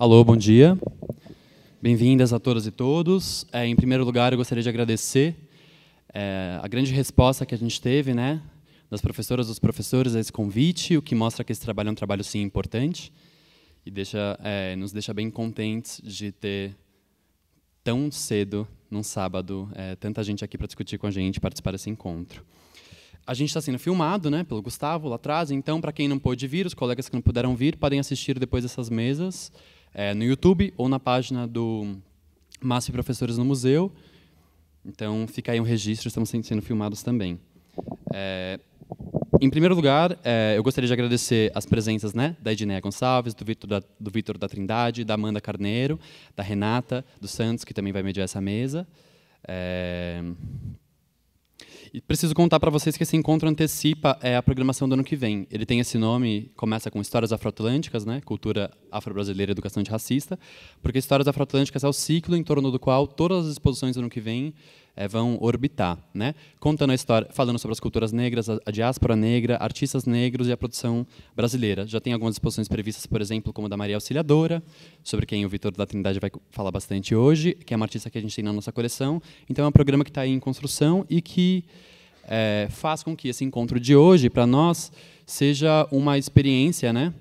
Alô, bom dia. Bem-vindas a todas e todos. É, em primeiro lugar, eu gostaria de agradecer é, a grande resposta que a gente teve, né, das professoras, dos professores a esse convite, o que mostra que esse trabalho é um trabalho sim importante e deixa, é, nos deixa bem contentes de ter tão cedo, num sábado, é, tanta gente aqui para discutir com a gente, participar desse encontro. A gente está sendo filmado, né, pelo Gustavo lá atrás. Então, para quem não pôde vir, os colegas que não puderam vir, podem assistir depois dessas mesas é, no YouTube ou na página do Massa e Professores no Museu. Então, fica aí um registro, estamos sendo filmados também. É, em primeiro lugar, é, eu gostaria de agradecer as presenças né, da Edneia Gonçalves, do Vitor da, da Trindade, da Amanda Carneiro, da Renata, do Santos, que também vai mediar essa mesa. É, e preciso contar para vocês que esse encontro antecipa é, a programação do ano que vem. Ele tem esse nome, começa com Histórias Afroatlânticas, né? Cultura Afro-Brasileira e Educação Antirracista, porque Histórias Afroatlânticas é o ciclo em torno do qual todas as exposições do ano que vem é, vão orbitar, né? Contando a história, falando sobre as culturas negras, a, a diáspora negra, artistas negros e a produção brasileira. Já tem algumas exposições previstas, por exemplo, como da Maria Auxiliadora, sobre quem o Vitor da Trindade vai falar bastante hoje, que é uma artista que a gente tem na nossa coleção. Então é um programa que está em construção e que é, faz com que esse encontro de hoje, para nós, seja uma experiência, né?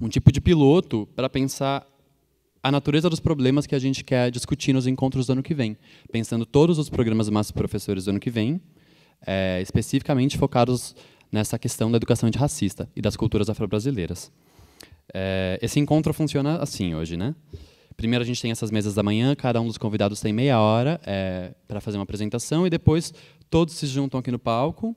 um tipo de piloto para pensar a natureza dos problemas que a gente quer discutir nos encontros do ano que vem, pensando todos os programas Massa Professores do ano que vem, é, especificamente focados nessa questão da educação antirracista e das culturas afro-brasileiras. É, esse encontro funciona assim hoje, né? Primeiro a gente tem essas mesas da manhã, cada um dos convidados tem meia hora é, para fazer uma apresentação e depois todos se juntam aqui no palco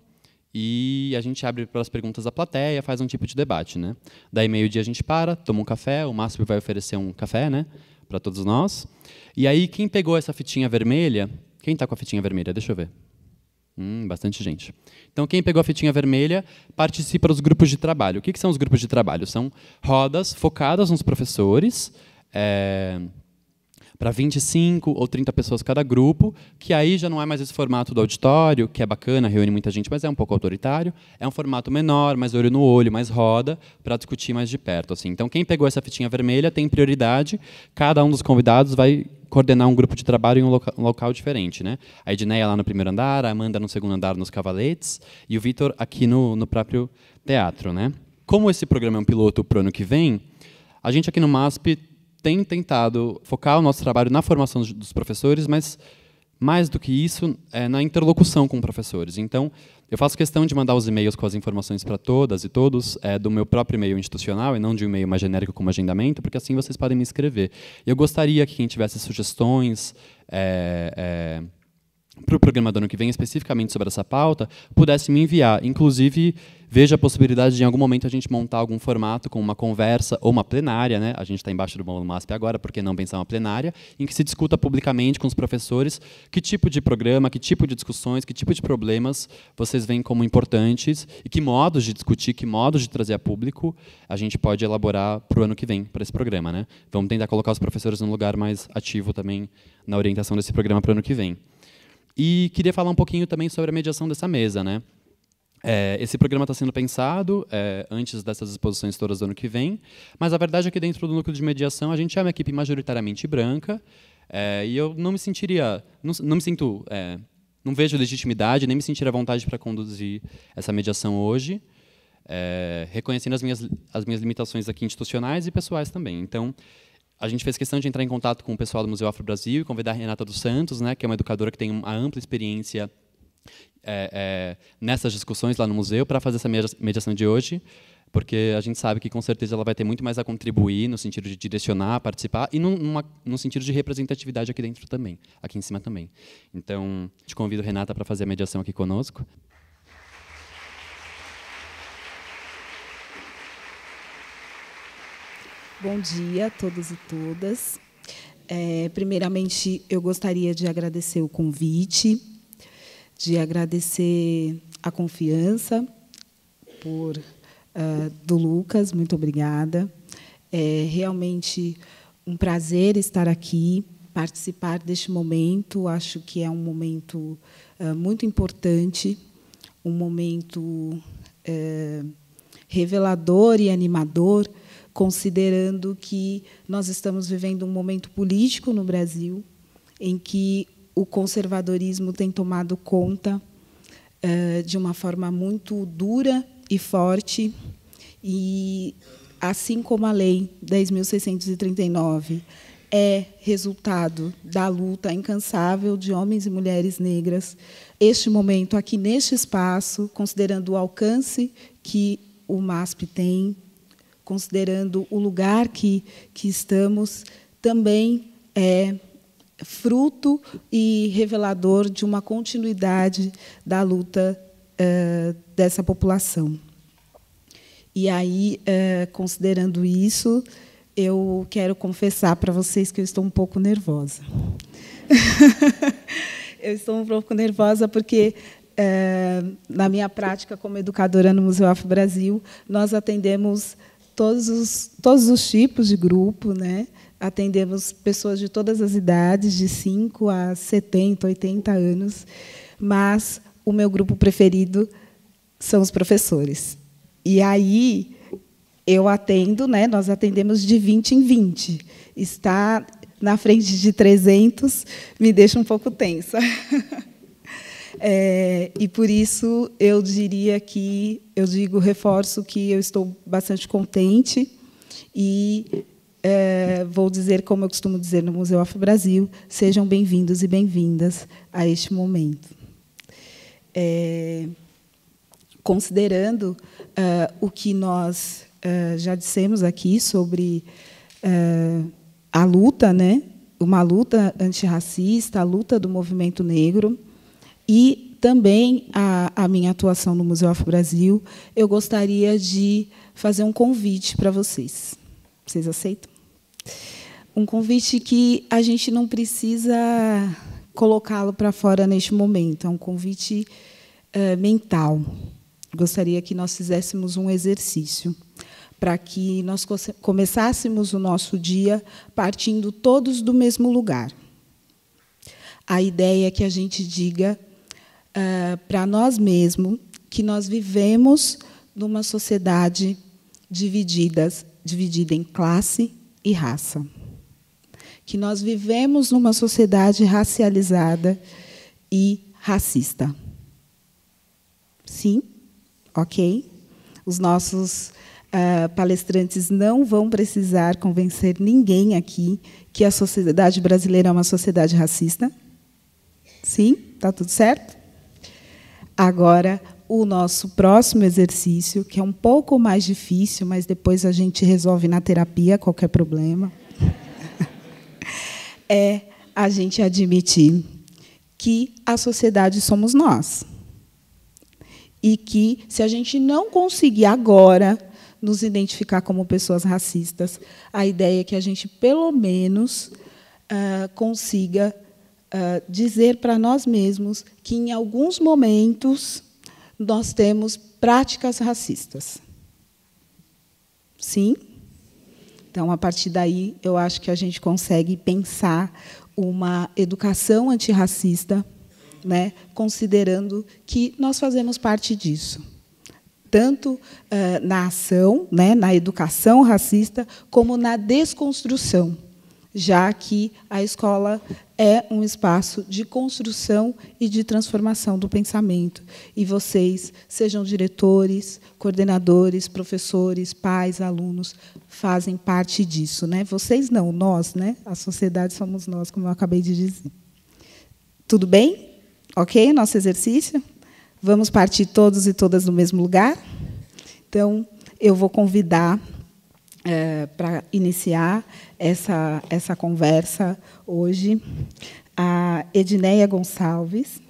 e a gente abre pelas perguntas da plateia, faz um tipo de debate, né? Daí meio-dia a gente para, toma um café, o Márcio vai oferecer um café, né, para todos nós. E aí quem pegou essa fitinha vermelha, quem está com a fitinha vermelha? Deixa eu ver. Hum, bastante gente. Então, quem pegou a fitinha vermelha participa dos grupos de trabalho. O que, que são os grupos de trabalho? São rodas focadas nos professores, é, para 25 ou 30 pessoas cada grupo, que aí já não é mais esse formato do auditório, que é bacana, reúne muita gente, mas é um pouco autoritário. É um formato menor, mais olho no olho, mais roda, para discutir mais de perto. Assim. Então, quem pegou essa fitinha vermelha tem prioridade, cada um dos convidados vai coordenar um grupo de trabalho em um, um local diferente. Né? A Edneia lá no primeiro andar, a Amanda no segundo andar nos Cavaletes e o Vitor aqui no, no próprio teatro. Né? Como esse programa é um piloto para o ano que vem, a gente aqui no MASP tem tentado focar o nosso trabalho na formação dos professores, mas mais do que isso, é na interlocução com professores. Então, eu faço questão de mandar os e-mails com as informações para todas e todos, é, do meu próprio e-mail institucional e não de um e-mail mais genérico como agendamento, porque assim vocês podem me escrever. Eu gostaria que quem tivesse sugestões é, é, para o programa do ano que vem, especificamente sobre essa pauta, pudesse me enviar. Inclusive, veja a possibilidade de, em algum momento, a gente montar algum formato com uma conversa ou uma plenária. Né? A gente está embaixo do Bolo MASP agora, por que não pensar uma plenária? Em que se discuta publicamente com os professores que tipo de programa, que tipo de discussões, que tipo de problemas vocês veem como importantes e que modos de discutir, que modos de trazer a público a gente pode elaborar para o ano que vem, para esse programa. Né? Vamos tentar colocar os professores num lugar mais ativo também na orientação desse programa para o ano que vem. E queria falar um pouquinho também sobre a mediação dessa mesa. Né? É, esse programa está sendo pensado é, antes dessas exposições todas do ano que vem, mas a verdade é que dentro do núcleo de mediação a gente é uma equipe majoritariamente branca é, e eu não me sentiria, não, não me sinto, é, não vejo legitimidade nem me sentir a vontade para conduzir essa mediação hoje, é, reconhecendo as minhas as minhas limitações aqui institucionais e pessoais também. Então a gente fez questão de entrar em contato com o pessoal do Museu Afro Brasil e convidar a Renata dos Santos, né, que é uma educadora que tem uma ampla experiência é, é, nessas discussões lá no museu para fazer essa mediação de hoje, porque a gente sabe que com certeza ela vai ter muito mais a contribuir no sentido de direcionar, participar e no numa, sentido de representatividade aqui dentro também, aqui em cima também. Então, te convido Renata para fazer a mediação aqui conosco. Bom dia a todos e todas. É, primeiramente, eu gostaria de agradecer o convite de agradecer a confiança por uh, do Lucas, muito obrigada. É realmente um prazer estar aqui, participar deste momento. Acho que é um momento uh, muito importante, um momento uh, revelador e animador, considerando que nós estamos vivendo um momento político no Brasil em que o conservadorismo tem tomado conta uh, de uma forma muito dura e forte, e assim como a Lei 10.639 é resultado da luta incansável de homens e mulheres negras, este momento, aqui neste espaço, considerando o alcance que o MASP tem, considerando o lugar que, que estamos, também é fruto e revelador de uma continuidade da luta eh, dessa população. E aí, eh, considerando isso, eu quero confessar para vocês que eu estou um pouco nervosa. eu estou um pouco nervosa porque eh, na minha prática como educadora no Museu Afro Brasil, nós atendemos todos os, todos os tipos de grupo, né? atendemos pessoas de todas as idades, de 5 a 70, 80 anos, mas o meu grupo preferido são os professores. E aí eu atendo, né, nós atendemos de 20 em 20. Está na frente de 300 me deixa um pouco tensa. É, e por isso eu diria que, eu digo, reforço que eu estou bastante contente e é, vou dizer, como eu costumo dizer no Museu Afro Brasil, sejam bem-vindos e bem-vindas a este momento. É, considerando uh, o que nós uh, já dissemos aqui sobre uh, a luta, né? uma luta antirracista, a luta do movimento negro, e também a, a minha atuação no Museu Afro Brasil, eu gostaria de fazer um convite para vocês. Vocês aceitam? Um convite que a gente não precisa colocá-lo para fora neste momento, é um convite uh, mental. Gostaria que nós fizéssemos um exercício para que nós começássemos o nosso dia partindo todos do mesmo lugar. A ideia é que a gente diga uh, eh, para nós mesmos que nós vivemos numa sociedade divididas, dividida em classe, e raça. Que nós vivemos numa sociedade racializada e racista. Sim, ok. Os nossos uh, palestrantes não vão precisar convencer ninguém aqui que a sociedade brasileira é uma sociedade racista. Sim, está tudo certo? Agora, o nosso próximo exercício, que é um pouco mais difícil, mas depois a gente resolve na terapia qualquer problema, é a gente admitir que a sociedade somos nós. E que, se a gente não conseguir agora nos identificar como pessoas racistas, a ideia é que a gente, pelo menos, uh, consiga uh, dizer para nós mesmos que, em alguns momentos, nós temos práticas racistas. Sim? Então, a partir daí, eu acho que a gente consegue pensar uma educação antirracista, né, considerando que nós fazemos parte disso. Tanto eh, na ação, né, na educação racista, como na desconstrução já que a escola é um espaço de construção e de transformação do pensamento. E vocês, sejam diretores, coordenadores, professores, pais, alunos, fazem parte disso, né? Vocês não, nós, né? A sociedade somos nós, como eu acabei de dizer. Tudo bem? OK? Nosso exercício? Vamos partir todos e todas do mesmo lugar? Então, eu vou convidar é, eh, para iniciar essa, essa conversa hoje a Edneia Gonçalves.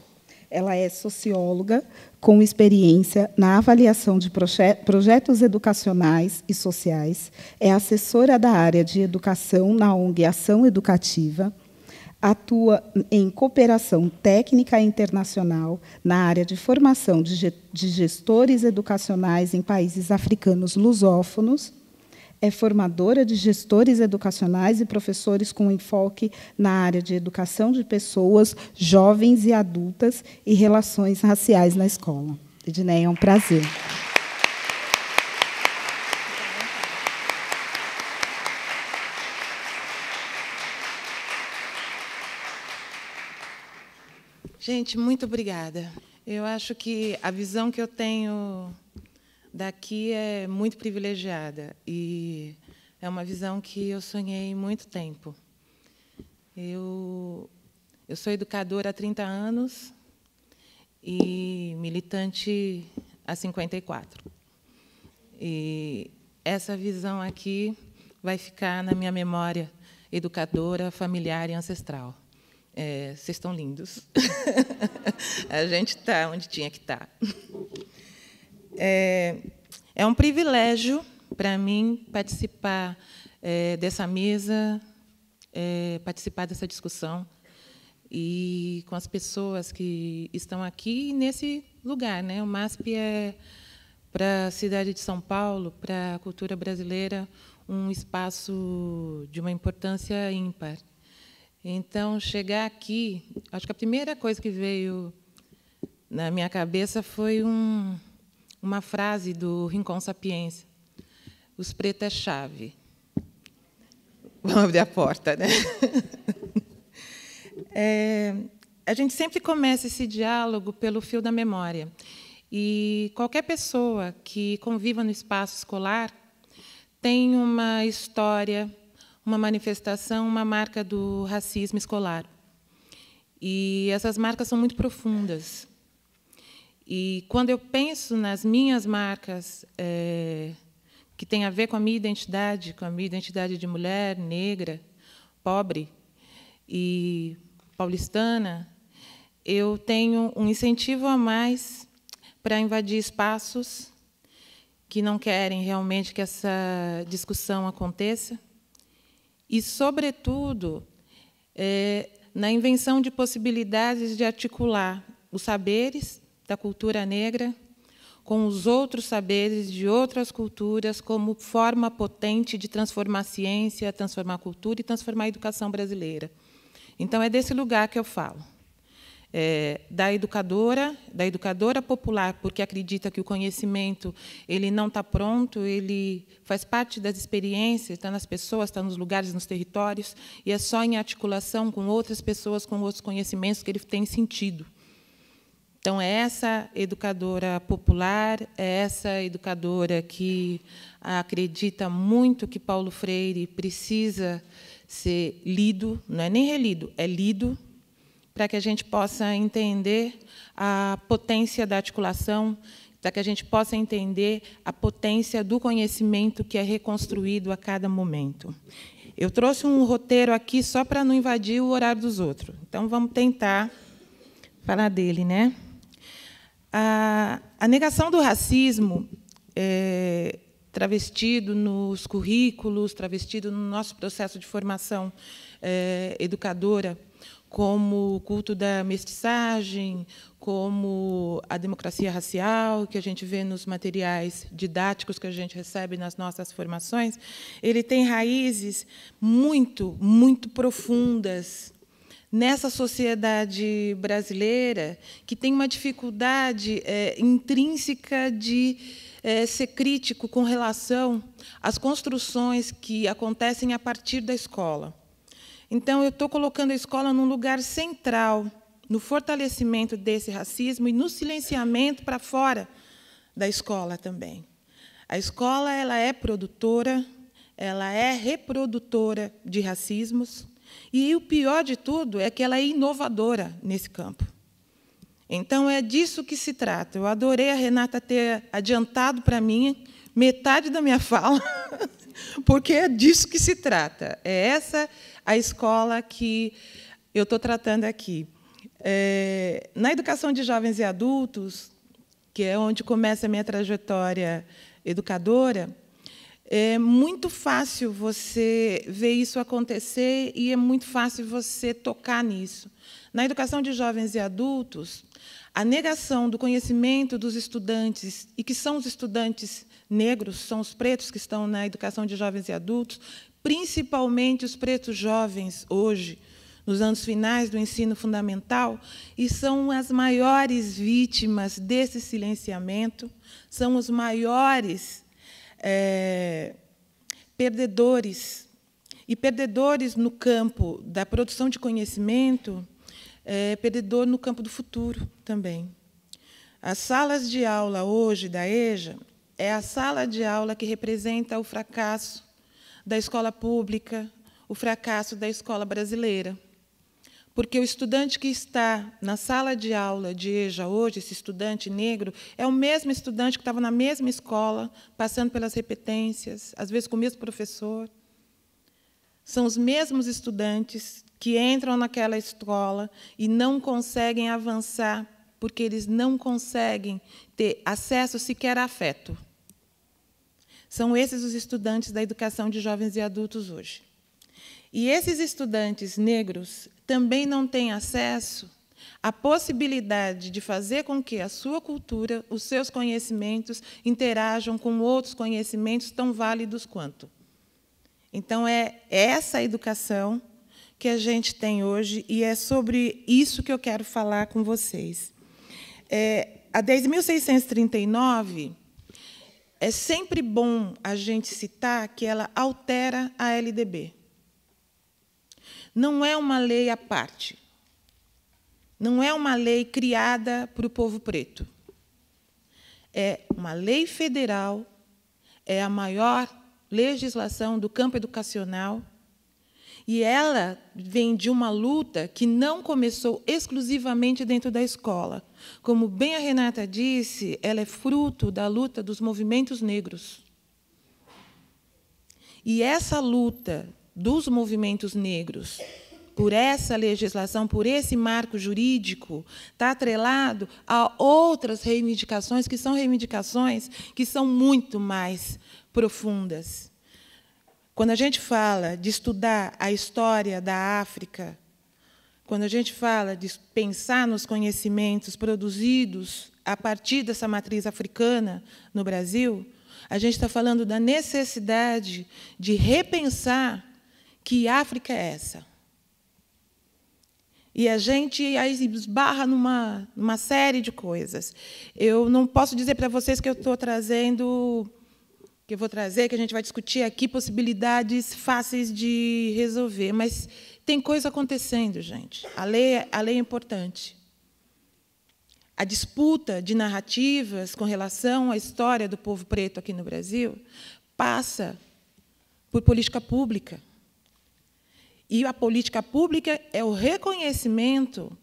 Ela é socióloga com experiência na avaliação de projetos educacionais e sociais, é assessora da área de educação na ONG Ação Educativa, atua em cooperação técnica internacional na área de formação de gestores educacionais em países africanos lusófonos é formadora de gestores educacionais e professores com enfoque na área de educação de pessoas jovens e adultas e relações raciais na escola. Edneia, é um prazer. Gente, muito obrigada. Eu acho que a visão que eu tenho daqui é muito privilegiada e é uma visão que eu sonhei muito tempo. Eu, eu sou educadora há 30 anos e militante há 54. E essa visão aqui vai ficar na minha memória educadora, familiar e ancestral. É, vocês estão lindos. A gente está onde tinha que estar. Tá. É, é um privilégio para mim participar é, dessa mesa, é, participar dessa discussão e com as pessoas que estão aqui nesse lugar. Né? O MASP é, para a cidade de São Paulo, para a cultura brasileira, um espaço de uma importância ímpar. Então, chegar aqui, acho que a primeira coisa que veio na minha cabeça foi um, uma frase do Rincon sapiens Os pretos é chave. Vamos abrir a porta, né? É, a gente sempre começa esse diálogo pelo fio da memória. E qualquer pessoa que conviva no espaço escolar tem uma história, uma manifestação, uma marca do racismo escolar. E essas marcas são muito profundas. E quando eu penso nas minhas marcas é, que têm a ver com a minha identidade, com a minha identidade de mulher negra, pobre e paulistana, eu tenho um incentivo a mais para invadir espaços que não querem realmente que essa discussão aconteça. E, sobretudo, é, na invenção de possibilidades de articular os saberes da cultura negra com os outros saberes de outras culturas como forma potente de transformar a ciência, transformar a cultura e transformar a educação brasileira. Então é desse lugar que eu falo. É, da educadora, da educadora popular, porque acredita que o conhecimento ele não está pronto, ele faz parte das experiências, está nas pessoas, está nos lugares, nos territórios, e é só em articulação com outras pessoas, com outros conhecimentos que ele tem sentido. Então, é essa educadora popular, é essa educadora que acredita muito que Paulo Freire precisa ser lido, não é nem relido, é lido, para que a gente possa entender a potência da articulação, para que a gente possa entender a potência do conhecimento que é reconstruído a cada momento. Eu trouxe um roteiro aqui só para não invadir o horário dos outros. Então, vamos tentar falar dele, né? A, a negação do racismo é, travestido nos currículos, travestido no nosso processo de formação é, educadora, como o culto da mestiçagem, como a democracia racial, que a gente vê nos materiais didáticos que a gente recebe nas nossas formações, ele tem raízes muito, muito profundas nessa sociedade brasileira que tem uma dificuldade é, intrínseca de é, ser crítico com relação às construções que acontecem a partir da escola. Então, eu estou colocando a escola num lugar central no fortalecimento desse racismo e no silenciamento para fora da escola também. A escola ela é produtora, ela é reprodutora de racismos, e o pior de tudo é que ela é inovadora nesse campo. Então é disso que se trata. Eu adorei a Renata ter adiantado para mim metade da minha fala, porque é disso que se trata. É essa a escola que eu estou tratando aqui. É, na educação de jovens e adultos, que é onde começa a minha trajetória educadora, é muito fácil você ver isso acontecer e é muito fácil você tocar nisso. Na educação de jovens e adultos, a negação do conhecimento dos estudantes, e que são os estudantes negros, são os pretos que estão na educação de jovens e adultos, principalmente os pretos jovens hoje, nos anos finais do ensino fundamental, e são as maiores vítimas desse silenciamento, são os maiores é, perdedores. E perdedores no campo da produção de conhecimento, é, perdedor no campo do futuro também. As salas de aula hoje da EJA é a sala de aula que representa o fracasso da escola pública, o fracasso da escola brasileira. Porque o estudante que está na sala de aula de EJA hoje, esse estudante negro, é o mesmo estudante que estava na mesma escola, passando pelas repetências, às vezes com o mesmo professor. São os mesmos estudantes que entram naquela escola e não conseguem avançar, porque eles não conseguem ter acesso sequer a afeto. São esses os estudantes da educação de jovens e adultos hoje. E esses estudantes negros, também não têm acesso à possibilidade de fazer com que a sua cultura, os seus conhecimentos interajam com outros conhecimentos tão válidos quanto. Então, é essa educação que a gente tem hoje e é sobre isso que eu quero falar com vocês. É, a 10.639, é sempre bom a gente citar que ela altera a LDB. Não é uma lei à parte. Não é uma lei criada para o povo preto. É uma lei federal, é a maior legislação do campo educacional e ela vem de uma luta que não começou exclusivamente dentro da escola. Como bem a Renata disse, ela é fruto da luta dos movimentos negros. E essa luta dos movimentos negros por essa legislação, por esse marco jurídico, está atrelado a outras reivindicações, que são reivindicações que são muito mais profundas. Quando a gente fala de estudar a história da África, quando a gente fala de pensar nos conhecimentos produzidos a partir dessa matriz africana no Brasil, a gente está falando da necessidade de repensar que África é essa? E a gente aí esbarra numa, numa série de coisas. Eu não posso dizer para vocês que eu estou trazendo, que eu vou trazer, que a gente vai discutir aqui possibilidades fáceis de resolver, mas tem coisa acontecendo, gente. A lei, a lei é importante. A disputa de narrativas com relação à história do povo preto aqui no Brasil passa por política pública. E a política pública é o reconhecimento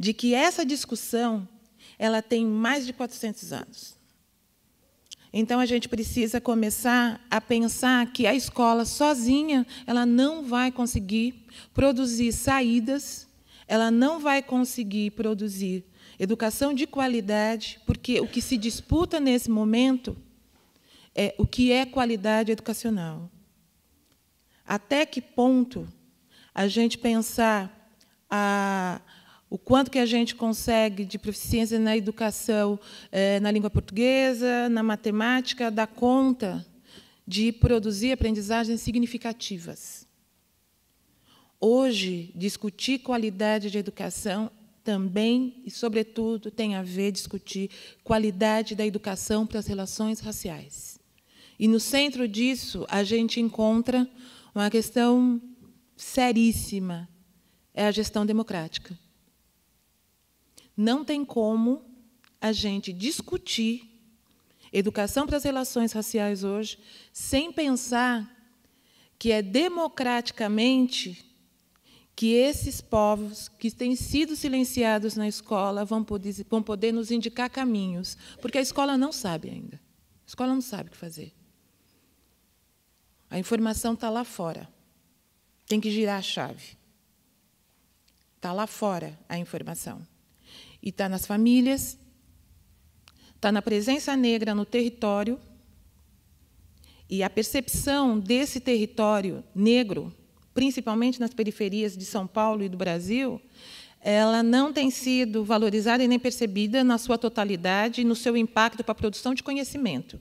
de que essa discussão ela tem mais de 400 anos. Então a gente precisa começar a pensar que a escola sozinha ela não vai conseguir produzir saídas, ela não vai conseguir produzir educação de qualidade, porque o que se disputa nesse momento é o que é qualidade educacional. Até que ponto a gente pensar a, o quanto que a gente consegue de proficiência na educação, é, na língua portuguesa, na matemática, dar conta de produzir aprendizagens significativas. Hoje, discutir qualidade de educação também e, sobretudo, tem a ver discutir qualidade da educação para as relações raciais. E no centro disso a gente encontra uma questão seríssima é a gestão democrática. Não tem como a gente discutir educação para as relações raciais hoje sem pensar que é democraticamente que esses povos que têm sido silenciados na escola vão poder, vão poder nos indicar caminhos, porque a escola não sabe ainda. A escola não sabe o que fazer. A informação está lá fora. Tem que girar a chave. Está lá fora a informação. E está nas famílias, está na presença negra no território, e a percepção desse território negro, principalmente nas periferias de São Paulo e do Brasil, ela não tem sido valorizada e nem percebida na sua totalidade e no seu impacto para a produção de conhecimento.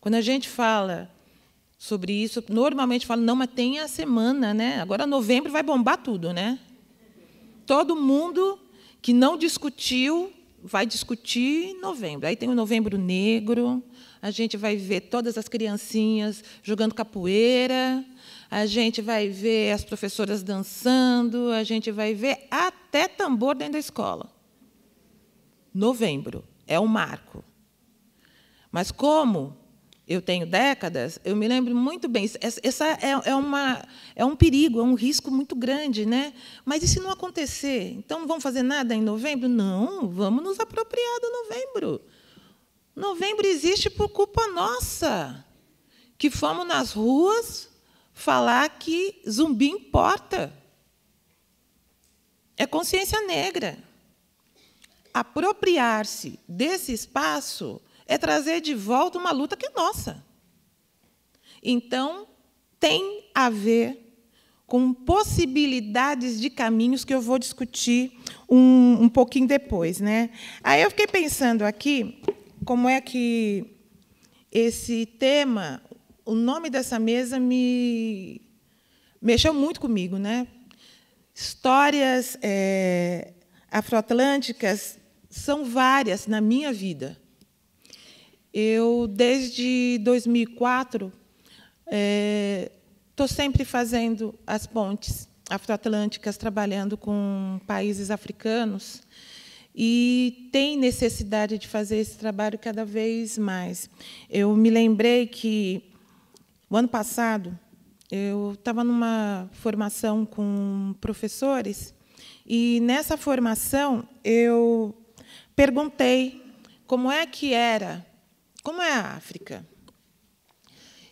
Quando a gente fala sobre isso. Normalmente falo, não, mas tem a semana, né? Agora novembro vai bombar tudo, né? Todo mundo que não discutiu vai discutir em novembro. Aí tem o novembro negro, a gente vai ver todas as criancinhas jogando capoeira, a gente vai ver as professoras dançando, a gente vai ver até tambor dentro da escola. Novembro é um marco. Mas como eu tenho décadas, eu me lembro muito bem. Essa é, é, uma, é um perigo, é um risco muito grande, né? Mas e se não acontecer? Então vamos fazer nada em novembro? Não, vamos nos apropriar do novembro. Novembro existe por culpa nossa, que fomos nas ruas falar que zumbi importa. É consciência negra. Apropriar-se desse espaço é trazer de volta uma luta que é nossa. Então, tem a ver com possibilidades de caminhos que eu vou discutir um, um pouquinho depois. Né? Aí eu fiquei pensando aqui como é que esse tema, o nome dessa mesa me mexeu muito comigo, né? Histórias é, afroatlânticas são várias na minha vida. Eu, desde 2004, estou é, sempre fazendo as pontes afroatlânticas, trabalhando com países africanos, e tem necessidade de fazer esse trabalho cada vez mais. Eu me lembrei que, o ano passado, eu estava numa formação com professores, e nessa formação eu perguntei como é que era como é a África?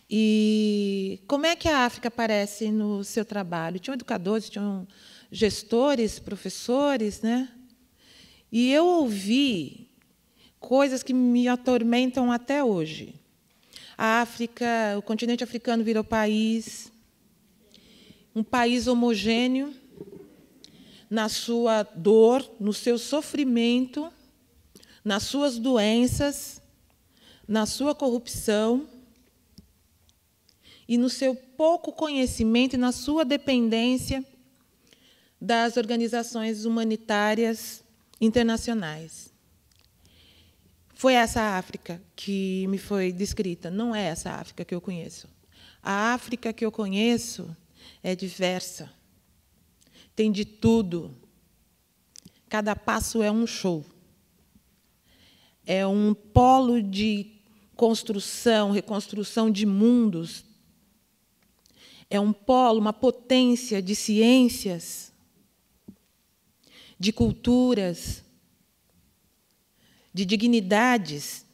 E como é que a África aparece no seu trabalho? Tinham educadores, tinham gestores, professores, né? E eu ouvi coisas que me atormentam até hoje. A África, o continente africano virou país, um país homogêneo na sua dor, no seu sofrimento, nas suas doenças, na sua corrupção e no seu pouco conhecimento e na sua dependência das organizações humanitárias internacionais. Foi essa África que me foi descrita, não é essa África que eu conheço. A África que eu conheço é diversa, tem de tudo. Cada passo é um show. É um polo de construção, reconstrução de mundos. É um polo, uma potência de ciências, de culturas, de dignidades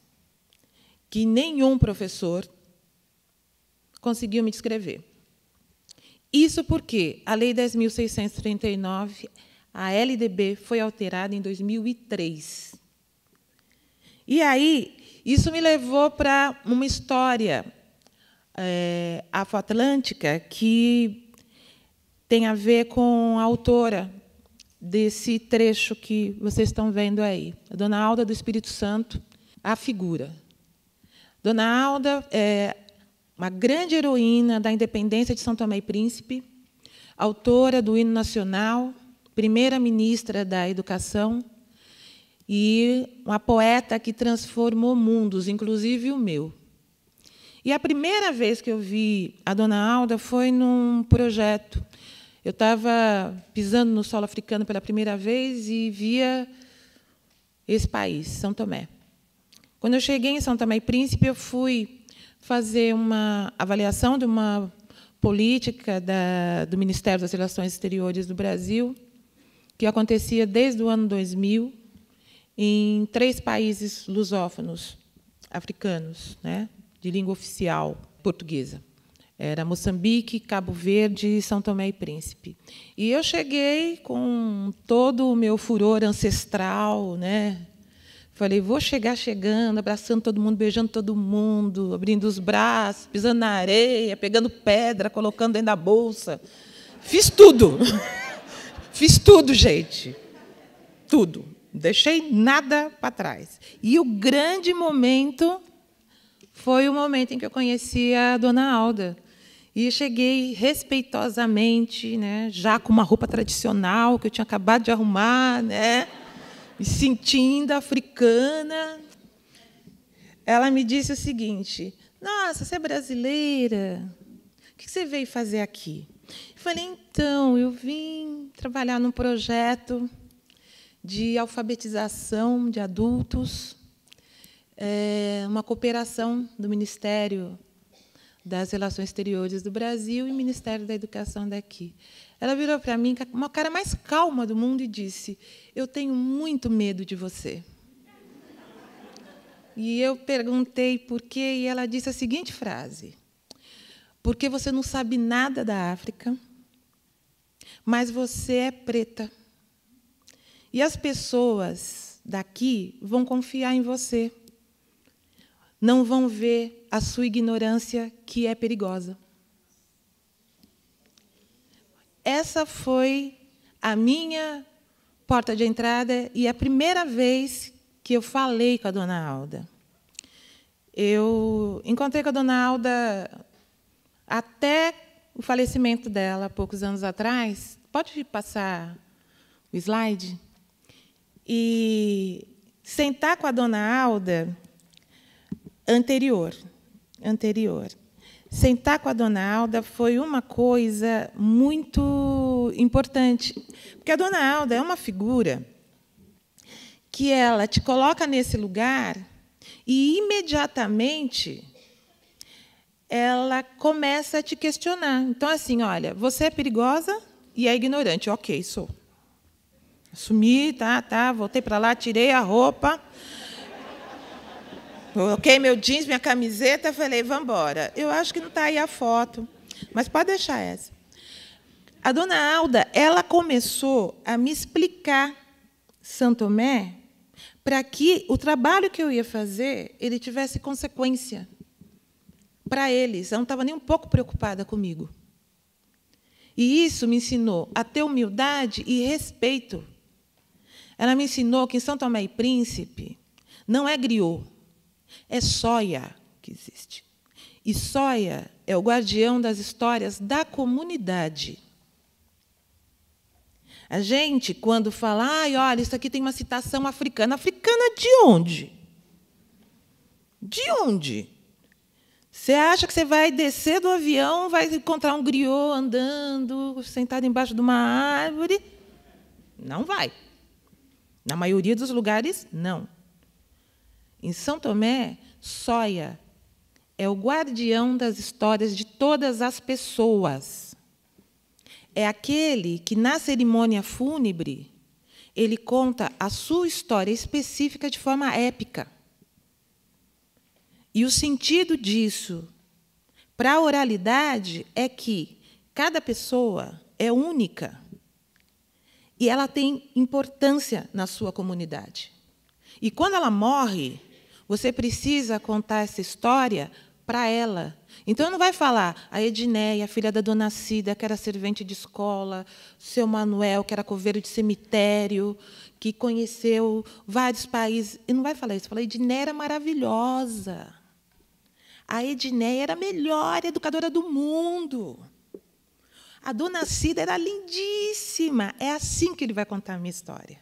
que nenhum professor conseguiu me descrever. Isso porque a Lei 10.639, a LDB, foi alterada em 2003. E aí isso me levou para uma história é, afroatlântica que tem a ver com a autora desse trecho que vocês estão vendo aí, a Dona Alda do Espírito Santo, a figura. Dona Alda é uma grande heroína da independência de São Tomé e Príncipe, autora do hino nacional, primeira ministra da Educação e uma poeta que transformou mundos, inclusive o meu. E a primeira vez que eu vi a Dona Alda foi num projeto. Eu estava pisando no solo africano pela primeira vez e via esse país, São Tomé. Quando eu cheguei em São Tomé e Príncipe, eu fui fazer uma avaliação de uma política da, do Ministério das Relações Exteriores do Brasil, que acontecia desde o ano 2000, em três países lusófonos africanos, né, de língua oficial portuguesa. Era Moçambique, Cabo Verde e São Tomé e Príncipe. E eu cheguei com todo o meu furor ancestral, né? Falei, vou chegar chegando, abraçando todo mundo, beijando todo mundo, abrindo os braços, pisando na areia, pegando pedra, colocando dentro da bolsa. Fiz tudo. Fiz tudo, gente. Tudo deixei nada para trás. E o grande momento foi o momento em que eu conheci a dona Alda. E cheguei respeitosamente, né, já com uma roupa tradicional que eu tinha acabado de arrumar, né, me sentindo africana. Ela me disse o seguinte: Nossa, você é brasileira? O que você veio fazer aqui? Eu falei: Então, eu vim trabalhar num projeto de alfabetização de adultos, é, uma cooperação do Ministério das Relações Exteriores do Brasil e Ministério da Educação daqui. Ela virou para mim uma cara mais calma do mundo e disse: Eu tenho muito medo de você. E eu perguntei por quê, e ela disse a seguinte frase: Porque você não sabe nada da África, mas você é preta. E as pessoas daqui vão confiar em você. Não vão ver a sua ignorância, que é perigosa. Essa foi a minha porta de entrada e a primeira vez que eu falei com a dona Alda. Eu encontrei com a dona Alda até o falecimento dela, poucos anos atrás. Pode passar o slide? e sentar com a dona Alda anterior, anterior. Sentar com a dona Alda foi uma coisa muito importante, porque a dona Alda é uma figura que ela te coloca nesse lugar e imediatamente ela começa a te questionar. Então assim, olha, você é perigosa e é ignorante. OK, sou. Sumi, tá, tá, voltei para lá, tirei a roupa. Coloquei meu jeans, minha camiseta, falei, vamos embora. Eu acho que não está aí a foto, mas pode deixar essa. A dona Alda, ela começou a me explicar Santo Tomé para que o trabalho que eu ia fazer ele tivesse consequência para eles. Ela não estava nem um pouco preocupada comigo. E isso me ensinou a ter humildade e respeito ela me ensinou que em São Tomé e Príncipe não é griot, é soia que existe. E soia é o guardião das histórias da comunidade. A gente, quando fala, ai, olha, isso aqui tem uma citação africana. Africana de onde? De onde? Você acha que você vai descer do avião, vai encontrar um griot andando, sentado embaixo de uma árvore? Não vai. Na maioria dos lugares, não. Em São Tomé, Sóia é o guardião das histórias de todas as pessoas. É aquele que, na cerimônia fúnebre, ele conta a sua história específica de forma épica. E o sentido disso para a oralidade é que cada pessoa é única e ela tem importância na sua comunidade. E quando ela morre, você precisa contar essa história para ela. Então não vai falar a Edneia, filha da dona Cida, que era servente de escola, seu Manuel, que era coveiro de cemitério, que conheceu vários países. E não vai falar isso. Fala, a Edneia era maravilhosa. A Edneia era a melhor educadora do mundo. A dona Cida era lindíssima. É assim que ele vai contar a minha história.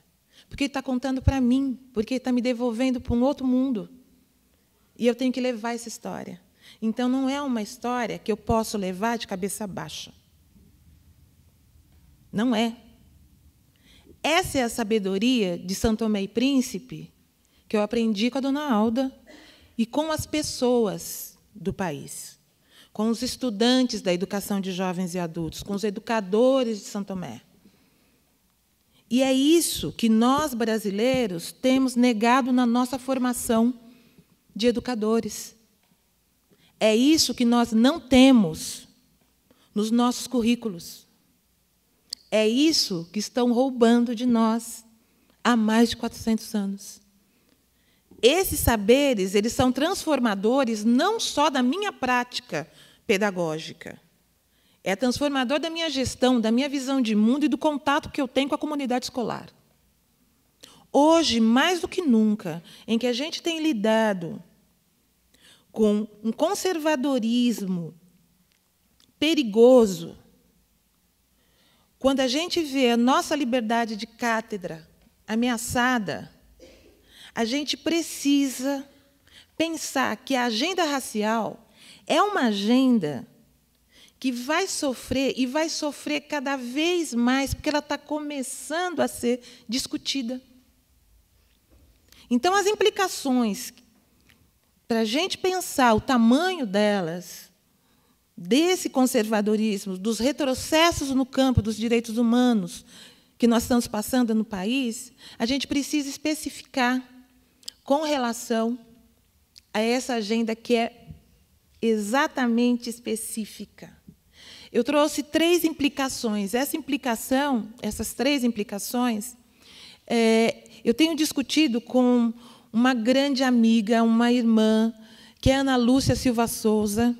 Porque ele está contando para mim, porque ele está me devolvendo para um outro mundo. E eu tenho que levar essa história. Então, não é uma história que eu posso levar de cabeça baixa. Não é. Essa é a sabedoria de Santo Tomé e Príncipe que eu aprendi com a dona Alda e com as pessoas do país com os estudantes da educação de jovens e adultos, com os educadores de São Tomé. E é isso que nós, brasileiros, temos negado na nossa formação de educadores. É isso que nós não temos nos nossos currículos. É isso que estão roubando de nós há mais de 400 anos. Esses saberes, eles são transformadores não só da minha prática pedagógica. É transformador da minha gestão, da minha visão de mundo e do contato que eu tenho com a comunidade escolar. Hoje, mais do que nunca, em que a gente tem lidado com um conservadorismo perigoso, quando a gente vê a nossa liberdade de cátedra ameaçada, a gente precisa pensar que a agenda racial é uma agenda que vai sofrer e vai sofrer cada vez mais, porque ela está começando a ser discutida. Então, as implicações, para a gente pensar o tamanho delas, desse conservadorismo, dos retrocessos no campo dos direitos humanos que nós estamos passando no país, a gente precisa especificar com relação a essa agenda que é exatamente específica. Eu trouxe três implicações. Essa implicação, essas três implicações, é, eu tenho discutido com uma grande amiga, uma irmã, que é Ana Lúcia Silva Souza,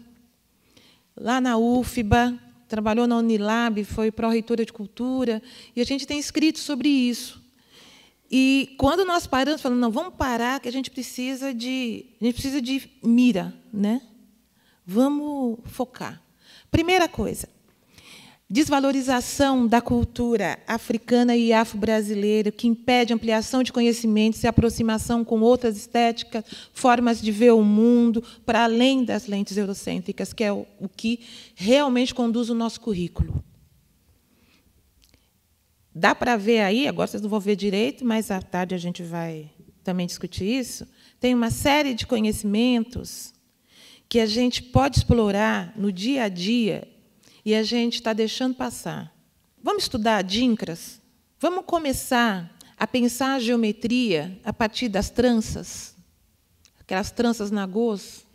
lá na UFBA, trabalhou na Unilab, foi pró-reitora de cultura, e a gente tem escrito sobre isso. E quando nós paramos, falando, não, vamos parar, que a gente precisa de, a gente precisa de mira, né? Vamos focar. Primeira coisa, desvalorização da cultura africana e afro-brasileira, que impede ampliação de conhecimentos e aproximação com outras estéticas, formas de ver o mundo, para além das lentes eurocêntricas, que é o que realmente conduz o nosso currículo. Dá para ver aí, agora vocês não vão ver direito, mas à tarde a gente vai também discutir isso. Tem uma série de conhecimentos que a gente pode explorar no dia a dia e a gente está deixando passar. Vamos estudar dincras? Vamos começar a pensar a geometria a partir das tranças, aquelas tranças nagôs,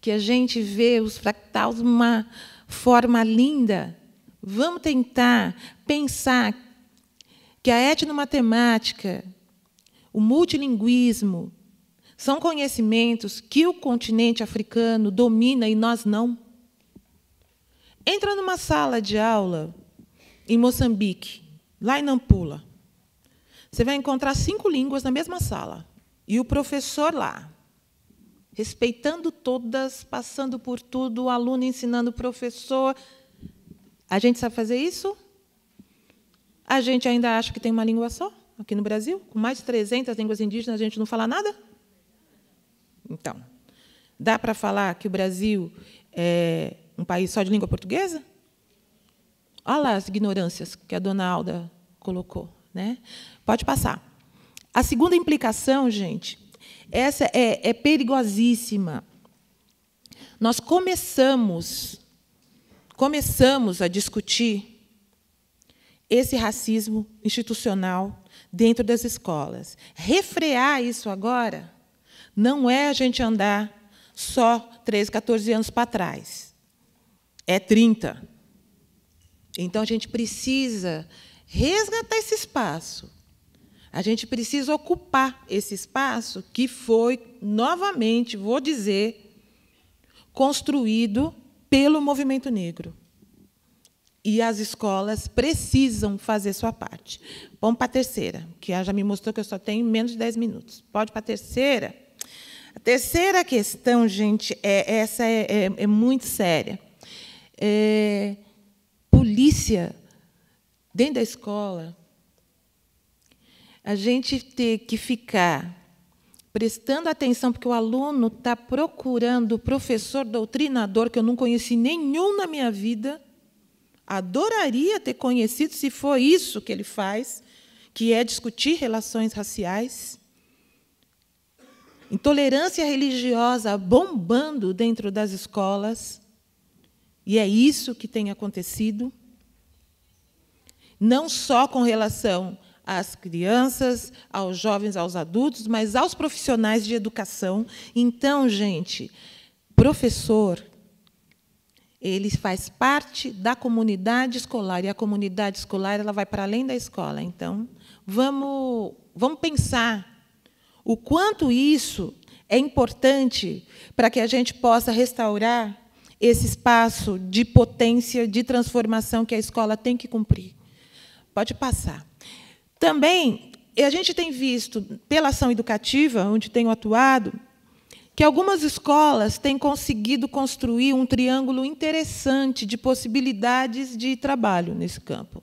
que a gente vê os fractais uma forma linda. Vamos tentar pensar que a etnomatemática, o multilinguismo, são conhecimentos que o continente africano domina e nós não. Entra numa sala de aula em Moçambique, lá em Nampula. Você vai encontrar cinco línguas na mesma sala. E o professor lá, respeitando todas, passando por tudo, o aluno ensinando o professor. A gente sabe fazer isso? A gente ainda acha que tem uma língua só aqui no Brasil? Com mais de 300 línguas indígenas, a gente não fala nada? Então, dá para falar que o Brasil é um país só de língua portuguesa? Olha lá as ignorâncias que a dona Alda colocou. Né? Pode passar. A segunda implicação, gente, essa é, é perigosíssima. Nós começamos, começamos a discutir esse racismo institucional dentro das escolas. Refrear isso agora não é a gente andar só 13, 14 anos para trás. É 30. Então a gente precisa resgatar esse espaço. A gente precisa ocupar esse espaço que foi, novamente, vou dizer, construído pelo movimento negro. E as escolas precisam fazer sua parte. Vamos para a terceira, que já me mostrou que eu só tenho menos de 10 minutos. Pode para a terceira. A terceira questão, gente, é, essa é, é, é muito séria. É, polícia dentro da escola, a gente ter que ficar prestando atenção, porque o aluno está procurando o professor doutrinador, que eu não conheci nenhum na minha vida, adoraria ter conhecido se for isso que ele faz, que é discutir relações raciais intolerância religiosa bombando dentro das escolas, e é isso que tem acontecido, não só com relação às crianças, aos jovens, aos adultos, mas aos profissionais de educação. Então, gente, professor, ele faz parte da comunidade escolar e a comunidade escolar ela vai para além da escola. Então, vamos vamos pensar o quanto isso é importante para que a gente possa restaurar esse espaço de potência, de transformação que a escola tem que cumprir. Pode passar. Também, a gente tem visto, pela ação educativa, onde tenho atuado, que algumas escolas têm conseguido construir um triângulo interessante de possibilidades de trabalho nesse campo.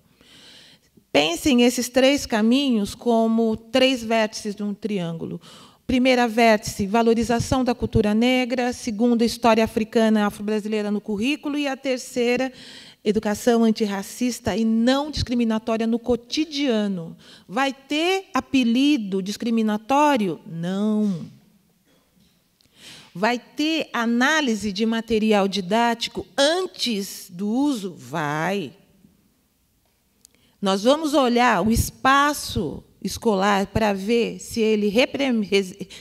Pensem esses três caminhos como três vértices de um triângulo. Primeira vértice, valorização da cultura negra. Segunda, história africana afro-brasileira no currículo. E a terceira, educação antirracista e não discriminatória no cotidiano. Vai ter apelido discriminatório? Não. Vai ter análise de material didático antes do uso? Vai. Nós vamos olhar o espaço escolar para ver se ele,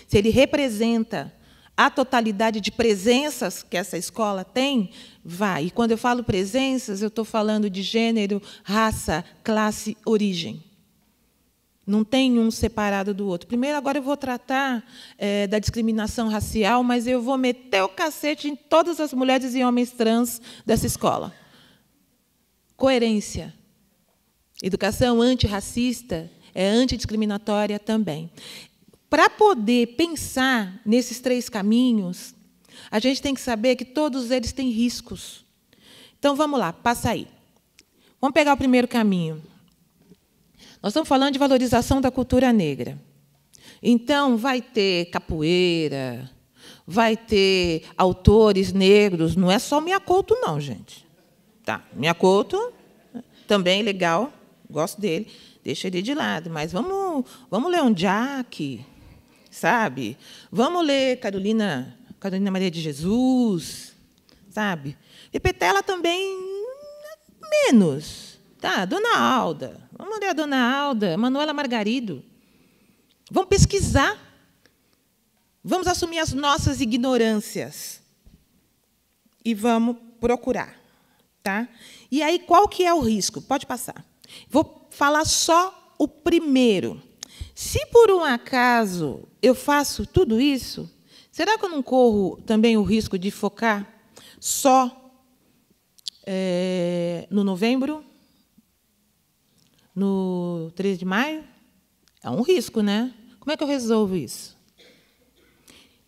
se ele representa a totalidade de presenças que essa escola tem, vai. E quando eu falo presenças, eu estou falando de gênero, raça, classe, origem. Não tem um separado do outro. Primeiro, agora eu vou tratar é, da discriminação racial, mas eu vou meter o cacete em todas as mulheres e homens trans dessa escola. Coerência. Educação antirracista é antidiscriminatória também. Para poder pensar nesses três caminhos, a gente tem que saber que todos eles têm riscos. Então vamos lá, passa aí. Vamos pegar o primeiro caminho. Nós estamos falando de valorização da cultura negra. Então vai ter capoeira, vai ter autores negros, não é só me acolto não, gente. Tá, minha também legal gosto dele, deixa ele de lado. Mas vamos, vamos ler um Jack, sabe? Vamos ler Carolina, Carolina Maria de Jesus, sabe? Pepetela também menos. Tá, Dona Alda. Vamos ler a Dona Alda, Manuela Margarido. Vamos pesquisar. Vamos assumir as nossas ignorâncias. E vamos procurar, tá? E aí qual que é o risco? Pode passar. Vou falar só o primeiro. Se por um acaso eu faço tudo isso, será que eu não corro também o risco de focar só é, no novembro? No 3 de maio? É um risco, né? Como é que eu resolvo isso?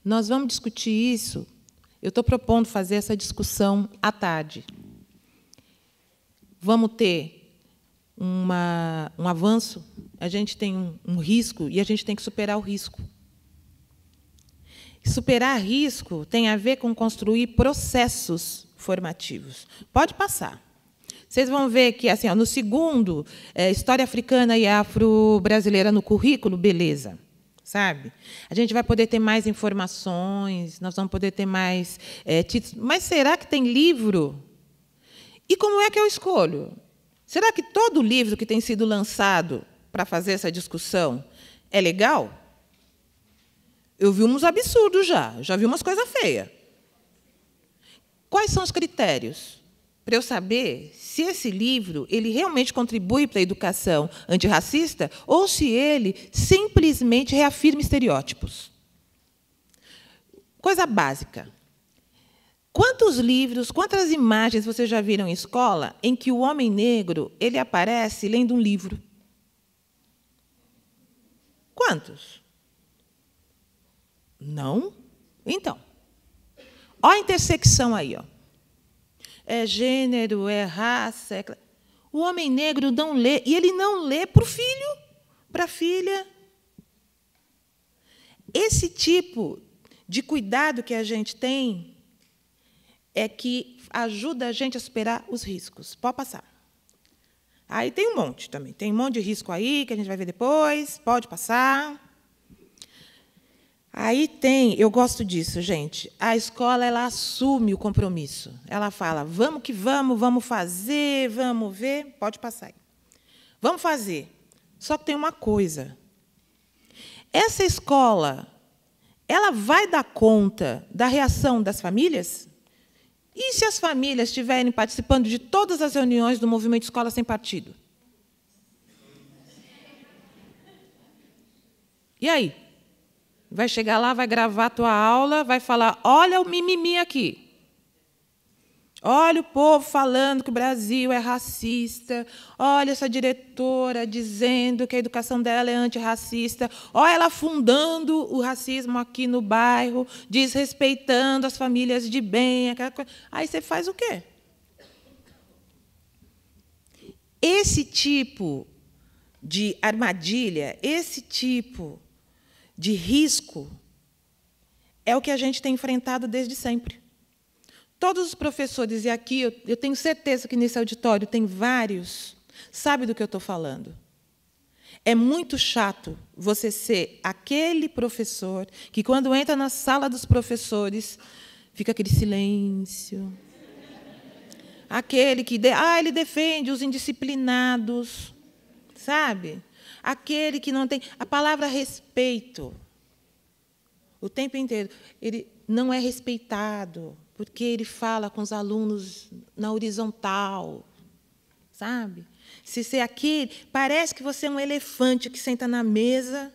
Nós vamos discutir isso. Eu estou propondo fazer essa discussão à tarde. Vamos ter uma, um avanço, a gente tem um, um risco e a gente tem que superar o risco. Superar risco tem a ver com construir processos formativos. Pode passar. Vocês vão ver que, assim, ó, no segundo, é, História Africana e Afro-Brasileira no currículo, beleza. Sabe? A gente vai poder ter mais informações, nós vamos poder ter mais é, títulos. Mas será que tem livro? E como é que eu escolho? Será que todo livro que tem sido lançado para fazer essa discussão é legal? Eu vi uns absurdos já, já vi umas coisas feias. Quais são os critérios para eu saber se esse livro ele realmente contribui para a educação antirracista ou se ele simplesmente reafirma estereótipos? Coisa básica. Quantos livros, quantas imagens vocês já viram em escola em que o homem negro ele aparece lendo um livro? Quantos? Não? Então, ó a intersecção aí, ó. É gênero, é raça, é... O homem negro não lê e ele não lê para o filho, para a filha. Esse tipo de cuidado que a gente tem é que ajuda a gente a superar os riscos. Pode passar. Aí tem um monte também. Tem um monte de risco aí que a gente vai ver depois. Pode passar. Aí tem, eu gosto disso, gente. A escola ela assume o compromisso. Ela fala: "Vamos que vamos, vamos fazer, vamos ver". Pode passar. Aí. Vamos fazer. Só que tem uma coisa. Essa escola ela vai dar conta da reação das famílias? E se as famílias estiverem participando de todas as reuniões do movimento Escola Sem Partido? E aí? Vai chegar lá, vai gravar a tua aula, vai falar: olha o mimimi aqui. Olha o povo falando que o Brasil é racista. Olha essa diretora dizendo que a educação dela é antirracista. Olha ela fundando o racismo aqui no bairro, desrespeitando as famílias de bem. Aí você faz o quê? Esse tipo de armadilha, esse tipo de risco, é o que a gente tem enfrentado desde sempre. Todos os professores, e aqui eu, eu tenho certeza que nesse auditório tem vários, sabe do que eu estou falando. É muito chato você ser aquele professor que, quando entra na sala dos professores, fica aquele silêncio. Aquele que de... ah, ele defende os indisciplinados, sabe? Aquele que não tem a palavra respeito. O tempo inteiro ele não é respeitado porque ele fala com os alunos na horizontal, sabe? Se você é aqui, parece que você é um elefante que senta na mesa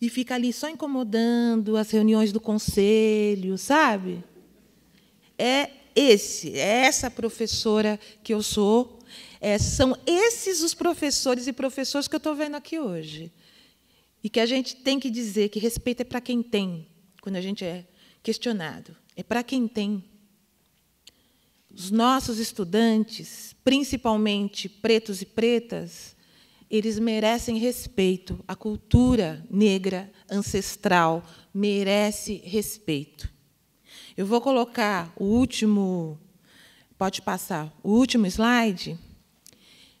e fica ali só incomodando as reuniões do conselho, sabe? É esse, é essa professora que eu sou. É, são esses os professores e professores que eu estou vendo aqui hoje. E que a gente tem que dizer que respeito é para quem tem, quando a gente é questionado é para quem tem. Os nossos estudantes, principalmente pretos e pretas, eles merecem respeito. A cultura negra ancestral merece respeito. Eu vou colocar o último, pode passar, o último slide,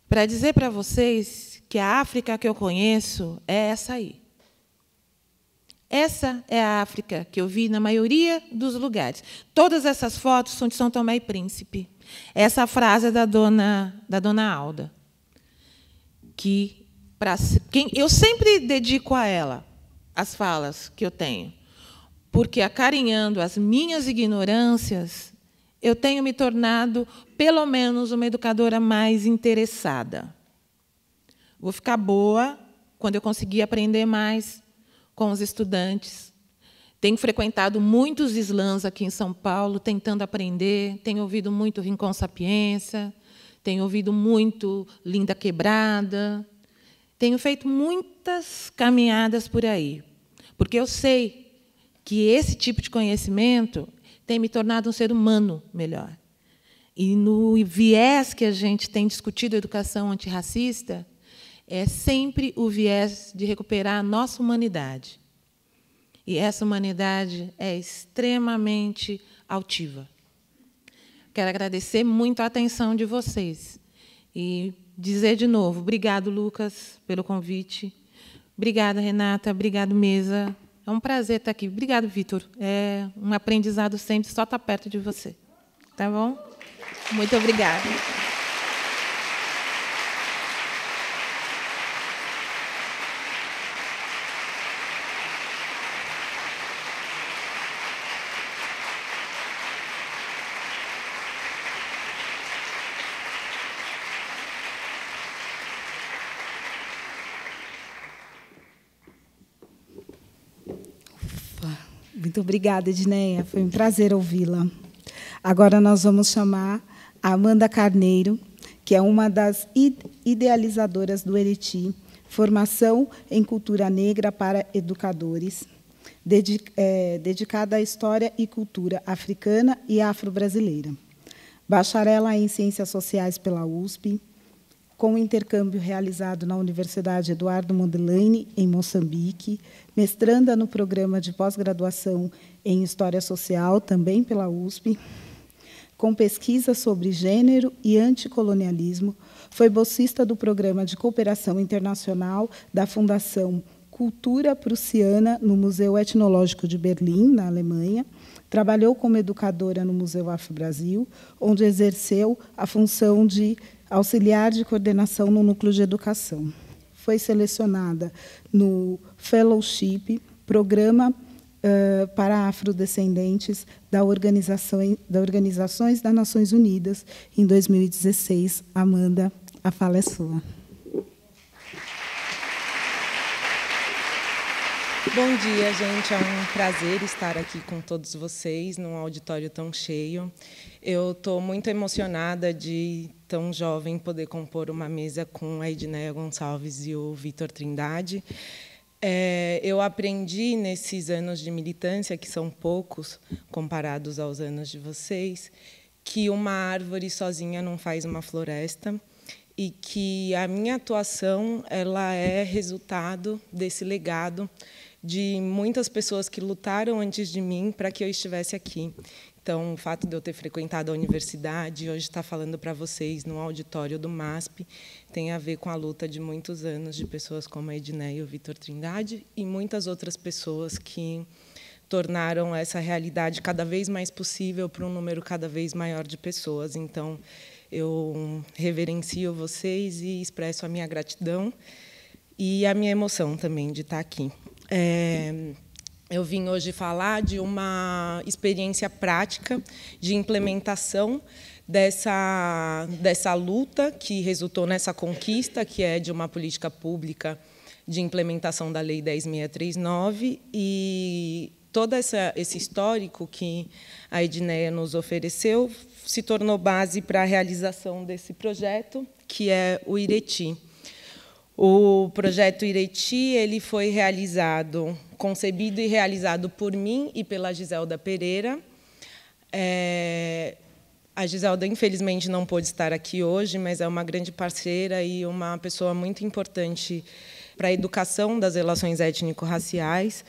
para dizer para vocês que a África que eu conheço é essa aí. Essa é a África que eu vi na maioria dos lugares. Todas essas fotos são de São Tomé e Príncipe. Essa frase é da dona, da dona Alda, que pra, quem, eu sempre dedico a ela as falas que eu tenho, porque acarinhando as minhas ignorâncias, eu tenho me tornado, pelo menos, uma educadora mais interessada. Vou ficar boa quando eu conseguir aprender mais com os estudantes. Tenho frequentado muitos slams aqui em São Paulo, tentando aprender. Tenho ouvido muito Rincon Sapiência, tenho ouvido muito Linda Quebrada. Tenho feito muitas caminhadas por aí, porque eu sei que esse tipo de conhecimento tem me tornado um ser humano melhor. E no viés que a gente tem discutido educação antirracista, é sempre o viés de recuperar a nossa humanidade. E essa humanidade é extremamente altiva. Quero agradecer muito a atenção de vocês e dizer de novo, obrigado Lucas pelo convite. Obrigada Renata, obrigado Mesa. É um prazer estar aqui. Obrigado Vitor. É um aprendizado sempre só estar tá perto de você. Tá bom? Muito obrigada. Muito obrigada, Edneia. Foi um prazer ouvi-la. Agora nós vamos chamar a Amanda Carneiro, que é uma das idealizadoras do Ereti, Formação em Cultura Negra para Educadores, é, dedicada à história e cultura africana e afro-brasileira. Bacharela em Ciências Sociais pela USP, com intercâmbio realizado na Universidade Eduardo Mondlane, em Moçambique, mestranda no programa de pós-graduação em História Social, também pela USP, com pesquisa sobre gênero e anticolonialismo, foi bolsista do Programa de Cooperação Internacional da Fundação Cultura Prussiana no Museu Etnológico de Berlim, na Alemanha. Trabalhou como educadora no Museu Afro-Brasil, onde exerceu a função de auxiliar de coordenação no núcleo de educação. Foi selecionada no Fellowship, Programa uh, para Afrodescendentes da Organização, da Organizações das Nações Unidas, em 2016. Amanda, a fala é sua. Bom dia, gente. É um prazer estar aqui com todos vocês num auditório tão cheio. Eu estou muito emocionada de tão jovem poder compor uma mesa com a Edneia Gonçalves e o Vitor Trindade. É, eu aprendi nesses anos de militância, que são poucos comparados aos anos de vocês, que uma árvore sozinha não faz uma floresta e que a minha atuação ela é resultado desse legado de muitas pessoas que lutaram antes de mim para que eu estivesse aqui. Então, o fato de eu ter frequentado a universidade e hoje estar tá falando para vocês no auditório do MASP tem a ver com a luta de muitos anos de pessoas como a Edneia e o Vitor Trindade e muitas outras pessoas que tornaram essa realidade cada vez mais possível para um número cada vez maior de pessoas. Então, eu reverencio vocês e expresso a minha gratidão e a minha emoção também de estar tá aqui. É... Eu vim hoje falar de uma experiência prática de implementação dessa, dessa luta que resultou nessa conquista, que é de uma política pública de implementação da Lei 10.639 e todo essa, esse histórico que a Edneia nos ofereceu se tornou base para a realização desse projeto, que é o Ireti. O projeto Ireti ele foi realizado concebido e realizado por mim e pela Giselda Pereira. É, a Giselda, infelizmente, não pôde estar aqui hoje, mas é uma grande parceira e uma pessoa muito importante para a educação das relações étnico-raciais.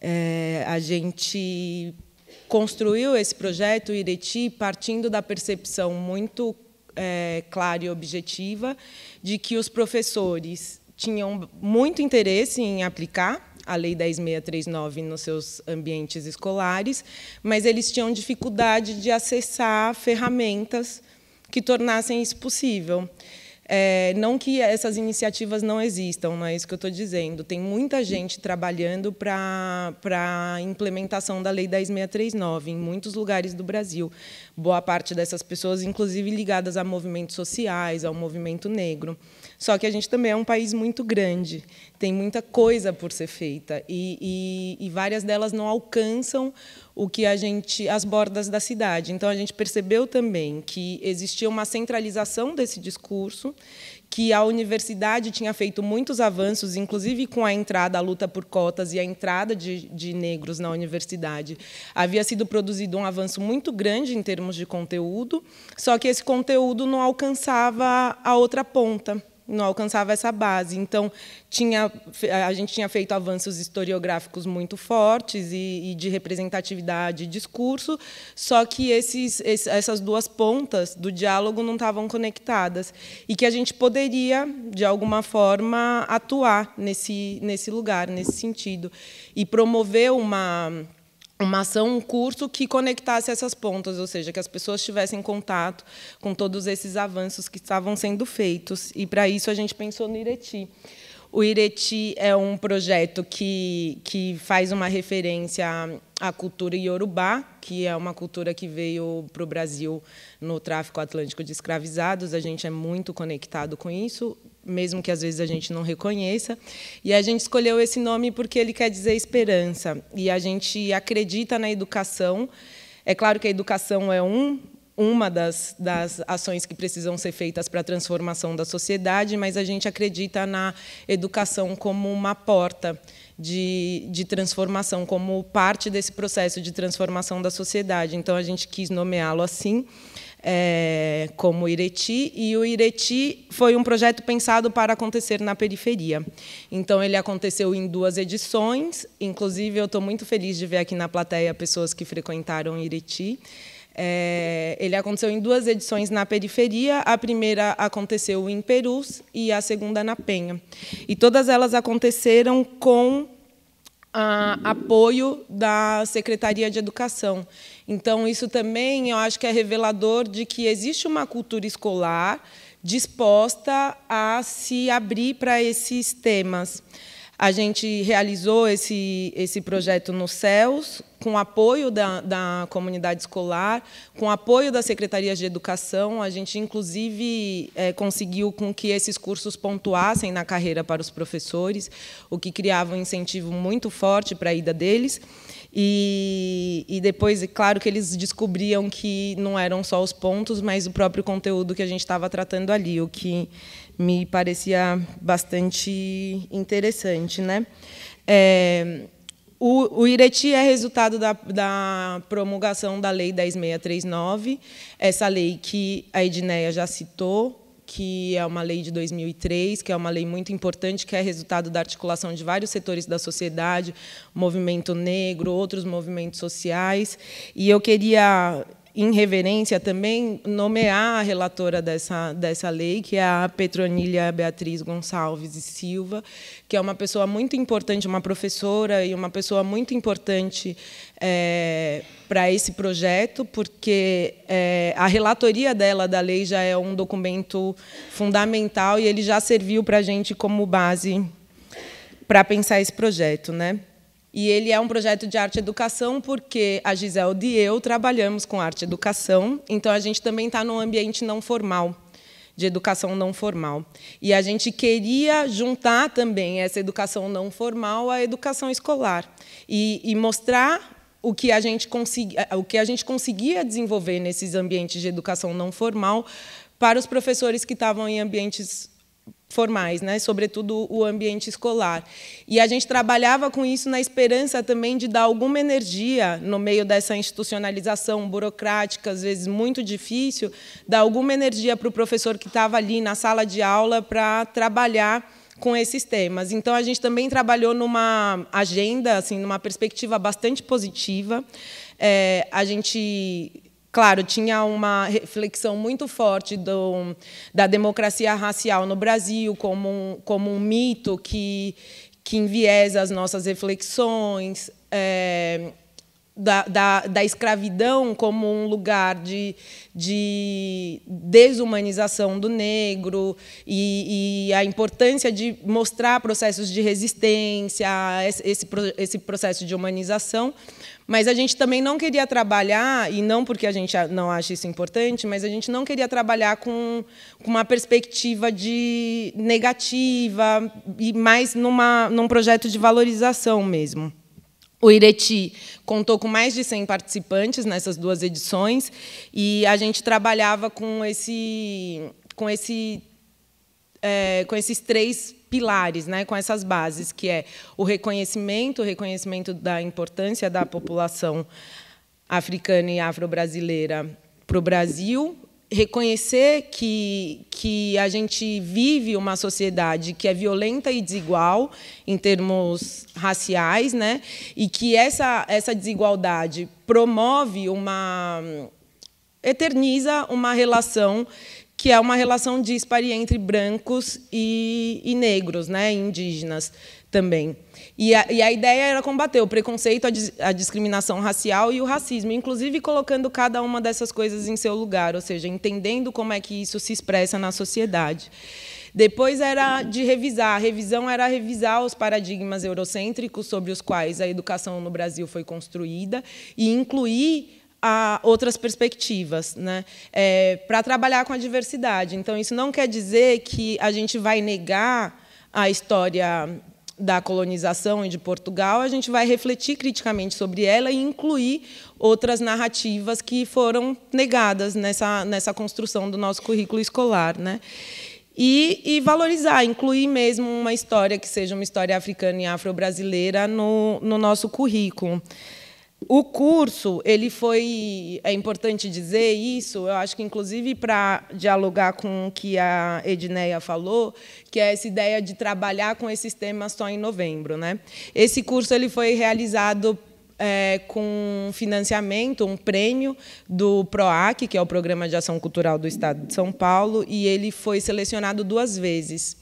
É, a gente construiu esse projeto Ireti partindo da percepção muito é, clara e objetiva de que os professores tinham muito interesse em aplicar a Lei 10.639 nos seus ambientes escolares, mas eles tinham dificuldade de acessar ferramentas que tornassem isso possível. É, não que essas iniciativas não existam, não é isso que eu estou dizendo. Tem muita gente trabalhando para a implementação da Lei 10.639 em muitos lugares do Brasil. Boa parte dessas pessoas, inclusive ligadas a movimentos sociais, ao movimento negro. Só que a gente também é um país muito grande, tem muita coisa por ser feita e, e, e várias delas não alcançam o que a gente as bordas da cidade. Então a gente percebeu também que existia uma centralização desse discurso, que a universidade tinha feito muitos avanços, inclusive com a entrada, a luta por cotas e a entrada de, de, negros na universidade. Havia sido produzido um avanço muito grande em termos de conteúdo, só que esse conteúdo não alcançava a outra ponta não alcançava essa base. Então, tinha, a gente tinha feito avanços historiográficos muito fortes e, e de representatividade e discurso, só que esses, esses, essas duas pontas do diálogo não estavam conectadas. E que a gente poderia, de alguma forma, atuar nesse, nesse lugar, nesse sentido. E promover uma uma ação, um curso que conectasse essas pontas, ou seja, que as pessoas tivessem contato com todos esses avanços que estavam sendo feitos. E para isso a gente pensou no Ireti. O Ireti é um projeto que, que faz uma referência à cultura iorubá, que é uma cultura que veio para o Brasil no tráfico atlântico de escravizados. A gente é muito conectado com isso mesmo que às vezes a gente não reconheça. E a gente escolheu esse nome porque ele quer dizer esperança. E a gente acredita na educação. É claro que a educação é um uma das, das, ações que precisam ser feitas para a transformação da sociedade, mas a gente acredita na educação como uma porta de, de transformação, como parte desse processo de transformação da sociedade. Então, a gente quis nomeá-lo assim é, como o Ireti, e o Ireti foi um projeto pensado para acontecer na periferia. Então, ele aconteceu em duas edições, inclusive eu estou muito feliz de ver aqui na plateia pessoas que frequentaram o Ireti. É, ele aconteceu em duas edições na periferia. A primeira aconteceu em Perus e a segunda na Penha. E todas elas aconteceram com a, apoio da Secretaria de Educação. Então, isso também eu acho que é revelador de que existe uma cultura escolar disposta a se abrir para esses temas. A gente realizou esse, esse projeto no CELS, com apoio da, da comunidade escolar, com apoio das secretarias de educação. A gente, inclusive, é, conseguiu com que esses cursos pontuassem na carreira para os professores, o que criava um incentivo muito forte para a ida deles. E, e depois, claro que eles descobriam que não eram só os pontos, mas o próprio conteúdo que a gente estava tratando ali, o que me parecia bastante interessante. Né? É, o, o Ireti é resultado da, da, promulgação da Lei 10.639, essa lei que a Edneia já citou, que é uma lei de 2003, que é uma lei muito importante, que é resultado da articulação de vários setores da sociedade, movimento negro, outros movimentos sociais. E eu queria em reverência também nomear a relatora dessa, dessa lei, que é a Petronília Beatriz Gonçalves e Silva, que é uma pessoa muito importante, uma professora e uma pessoa muito importante é, eh, para esse projeto, porque é, a relatoria dela da lei já é um documento fundamental e ele já serviu para a gente como base para pensar esse projeto. Né? E ele é um projeto de arte educação porque a Giselde e eu trabalhamos com arte educação, então a gente também está num ambiente não formal, de educação não formal. E a gente queria juntar também essa educação não formal à educação escolar e, e mostrar o que, a gente eh, o que a gente conseguia desenvolver nesses ambientes de educação não formal para os professores que estavam em ambientes formais, né? sobretudo o ambiente escolar. E a gente trabalhava com isso na esperança também de dar alguma energia no meio dessa institucionalização burocrática, às vezes muito difícil, dar alguma energia para o professor que estava ali na sala de aula para trabalhar com esses temas. Então a gente também trabalhou numa agenda, assim, numa perspectiva bastante positiva. É, a gente Claro, tinha uma reflexão muito forte do, da democracia racial no Brasil como um, como um mito que, que enviesa as nossas reflexões, é, da, da, da, escravidão como um lugar de, de desumanização do negro e, e, a importância de mostrar processos de resistência, esse, esse processo de humanização, mas a gente também não queria trabalhar, e não porque a gente não acha isso importante, mas a gente não queria trabalhar com, com uma perspectiva de negativa e mais numa, num projeto de valorização mesmo. O Ireti contou com mais de 100 participantes nessas duas edições e a gente trabalhava com esse com esse é, com esses três pilares, né, com essas bases, que é o reconhecimento, o reconhecimento da importância da população africana e afro-brasileira para o Brasil, reconhecer que, que a gente vive uma sociedade que é violenta e desigual em termos raciais, né, e que essa, essa desigualdade promove uma eterniza uma relação que é uma relação dispare entre brancos e, e negros, né, indígenas também. E a, e a, ideia era combater o preconceito, a, dis, a, discriminação racial e o racismo, inclusive colocando cada uma dessas coisas em seu lugar, ou seja, entendendo como é que isso se expressa na sociedade. Depois era de revisar. A revisão era revisar os paradigmas eurocêntricos sobre os quais a educação no Brasil foi construída e incluir a outras perspectivas, né? É, para trabalhar com a diversidade. Então, isso não quer dizer que a gente vai negar a história da colonização e de Portugal, a gente vai refletir criticamente sobre ela e incluir outras narrativas que foram negadas nessa, nessa construção do nosso currículo escolar. Né? E, e valorizar, incluir mesmo uma história que seja uma história africana e afro-brasileira no, no nosso currículo. O curso, ele foi, é importante dizer isso, eu acho que inclusive para dialogar com o que a Edneia falou, que é essa ideia de trabalhar com esses temas só em novembro, né? Esse curso ele foi realizado é, com financiamento, um prêmio do PROAC, que é o Programa de Ação Cultural do Estado de São Paulo, e ele foi selecionado duas vezes.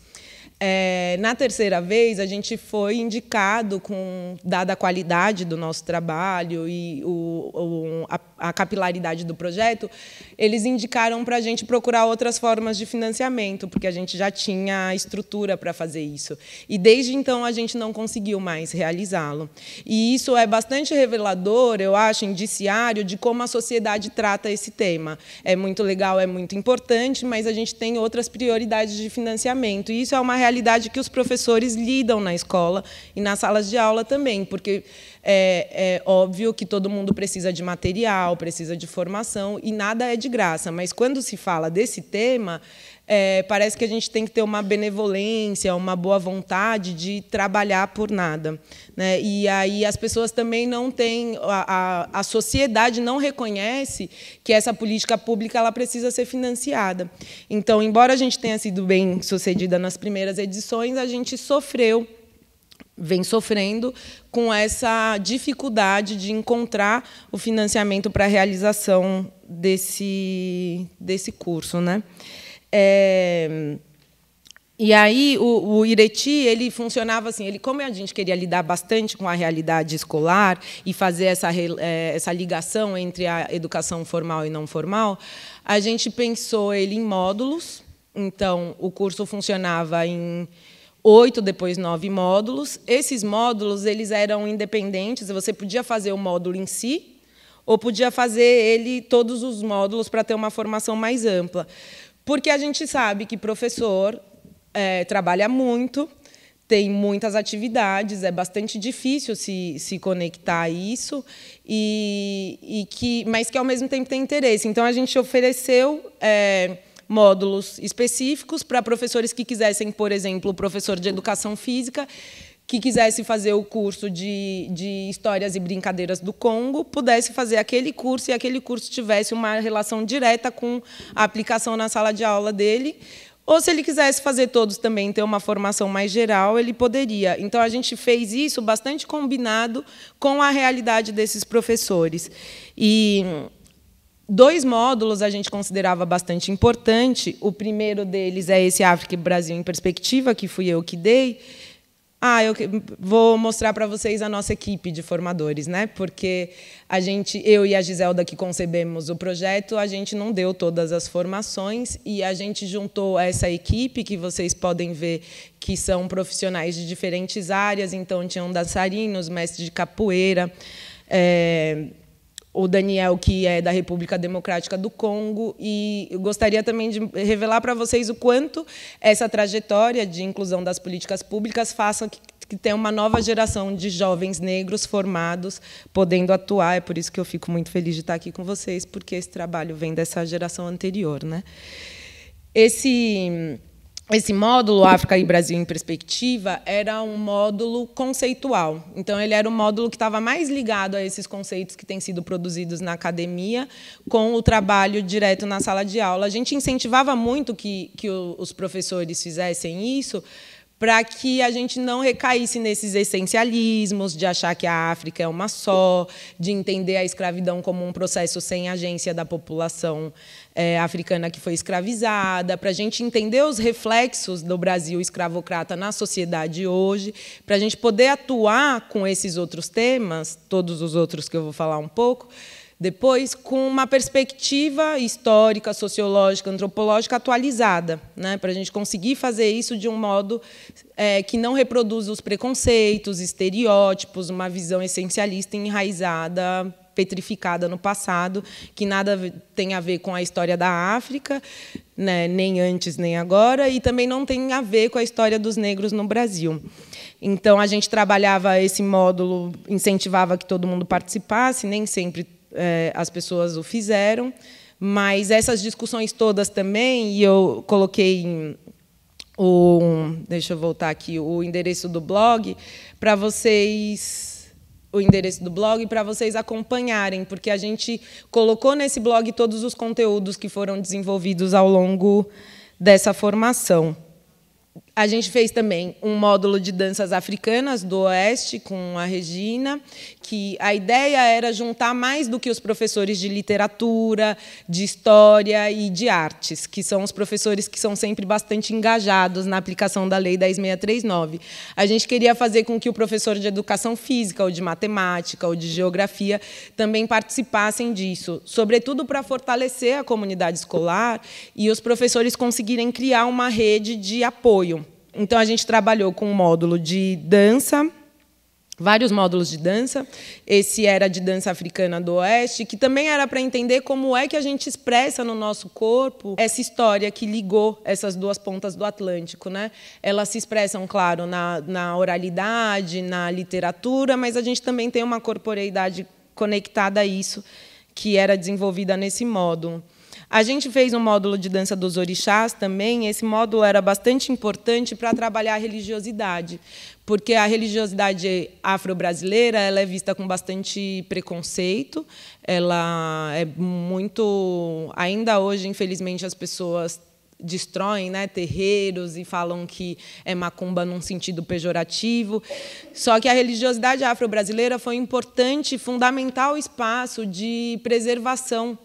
É, na terceira vez, a gente foi indicado, com, dada a qualidade do nosso trabalho e o, o, a, a, capilaridade do projeto, eles indicaram para a gente procurar outras formas de financiamento, porque a gente já tinha estrutura para fazer isso. E desde então a gente não conseguiu mais realizá-lo. E isso é bastante revelador, eu acho, indiciário de como a sociedade trata esse tema. É muito legal, é muito importante, mas a gente tem outras prioridades de financiamento. E isso é uma realidade realidade que os professores lidam na escola e nas salas de aula também, porque é, é óbvio que todo mundo precisa de material, precisa de formação e nada é de graça. Mas quando se fala desse tema, é, parece que a gente tem que ter uma benevolência, uma boa vontade de trabalhar por nada. Né? E aí as pessoas também não têm, a, a, a, sociedade não reconhece que essa política pública ela precisa ser financiada. Então, embora a gente tenha sido bem sucedida nas primeiras edições, a gente sofreu vem sofrendo com essa dificuldade de encontrar o financiamento para a realização desse, desse curso. Né? É... E aí o, o, Ireti ele funcionava assim, ele como a gente queria lidar bastante com a realidade escolar e fazer essa, é, essa ligação entre a educação formal e não formal, a gente pensou ele em módulos. Então o curso funcionava em oito, depois nove módulos. Esses módulos eles eram independentes. Você podia fazer o módulo em si ou podia fazer ele todos os módulos para ter uma formação mais ampla. Porque a gente sabe que professor é, trabalha muito, tem muitas atividades, é bastante difícil se, se conectar a isso, e, e que, mas que ao mesmo tempo tem interesse. Então a gente ofereceu é, módulos específicos para professores que quisessem, por exemplo, professor de educação física, que quisesse fazer o curso de, de Histórias e Brincadeiras do Congo pudesse fazer aquele curso e aquele curso tivesse uma relação direta com a aplicação na sala de aula dele. Ou se ele quisesse fazer todos também, ter uma formação mais geral, ele poderia. Então, a gente fez isso bastante combinado com a realidade desses professores. E dois módulos a gente considerava bastante importante. O primeiro deles é esse África e Brasil em Perspectiva, que fui eu que dei ah, eu vou mostrar para vocês a nossa equipe de formadores, né? Porque a gente, eu e a Giselda que concebemos o projeto, a gente não deu todas as formações e a gente juntou essa equipe que vocês podem ver que são profissionais de diferentes áreas, então tinham dançarinos, mestres de capoeira, é, o Daniel, que é da República Democrática do Congo, e gostaria também de revelar para vocês o quanto essa trajetória de inclusão das políticas públicas faça que, que tenha uma nova geração de jovens negros formados podendo atuar. É por isso que eu fico muito feliz de estar aqui com vocês, porque esse trabalho vem dessa geração anterior. Né? Esse esse módulo África e Brasil em Perspectiva era um módulo conceitual. Então, ele era um módulo que estava mais ligado a esses conceitos que têm sido produzidos na academia, com o trabalho direto na sala de aula. A gente incentivava muito que, que os professores fizessem isso, para que a gente não recaísse nesses essencialismos de achar que a África é uma só, de entender a escravidão como um processo sem agência da população é, africana que foi escravizada, para a gente entender os reflexos do Brasil escravocrata na sociedade hoje, para a gente poder atuar com esses outros temas, todos os outros que eu vou falar um pouco, depois, com uma perspectiva histórica, sociológica, antropológica atualizada, né, para a gente conseguir fazer isso de um modo é, que não reproduza os preconceitos, estereótipos, uma visão essencialista enraizada petrificada no passado, que nada tem a ver com a história da África, né, nem antes nem agora, e também não tem a ver com a história dos negros no Brasil. Então, a gente trabalhava esse módulo, incentivava que todo mundo participasse, nem sempre é, as pessoas o fizeram, mas essas discussões todas também, e eu coloquei em, o, deixa eu voltar aqui, o endereço do blog, para vocês o endereço do blog para vocês acompanharem, porque a gente colocou nesse blog todos os conteúdos que foram desenvolvidos ao longo dessa formação. A gente fez também um módulo de danças africanas do Oeste com a Regina, que a ideia era juntar mais do que os professores de literatura, de história e de artes, que são os professores que são sempre bastante engajados na aplicação da Lei 10.639. A gente queria fazer com que o professor de educação física, ou de matemática, ou de geografia também participassem disso, sobretudo para fortalecer a comunidade escolar e os professores conseguirem criar uma rede de apoio. Então, a gente trabalhou com um módulo de dança, vários módulos de dança. Esse era de dança africana do Oeste, que também era para entender como é que a gente expressa no nosso corpo essa história que ligou essas duas pontas do Atlântico. Né? Elas se expressam, claro, na, na oralidade, na literatura, mas a gente também tem uma corporeidade conectada a isso, que era desenvolvida nesse módulo. A gente fez um módulo de dança dos orixás também. Esse módulo era bastante importante para trabalhar a religiosidade, porque a religiosidade afro-brasileira ela é vista com bastante preconceito. Ela é muito, ainda hoje, infelizmente, as pessoas destroem né, terreiros e falam que é macumba num sentido pejorativo. Só que a religiosidade afro-brasileira foi um importante, fundamental espaço de preservação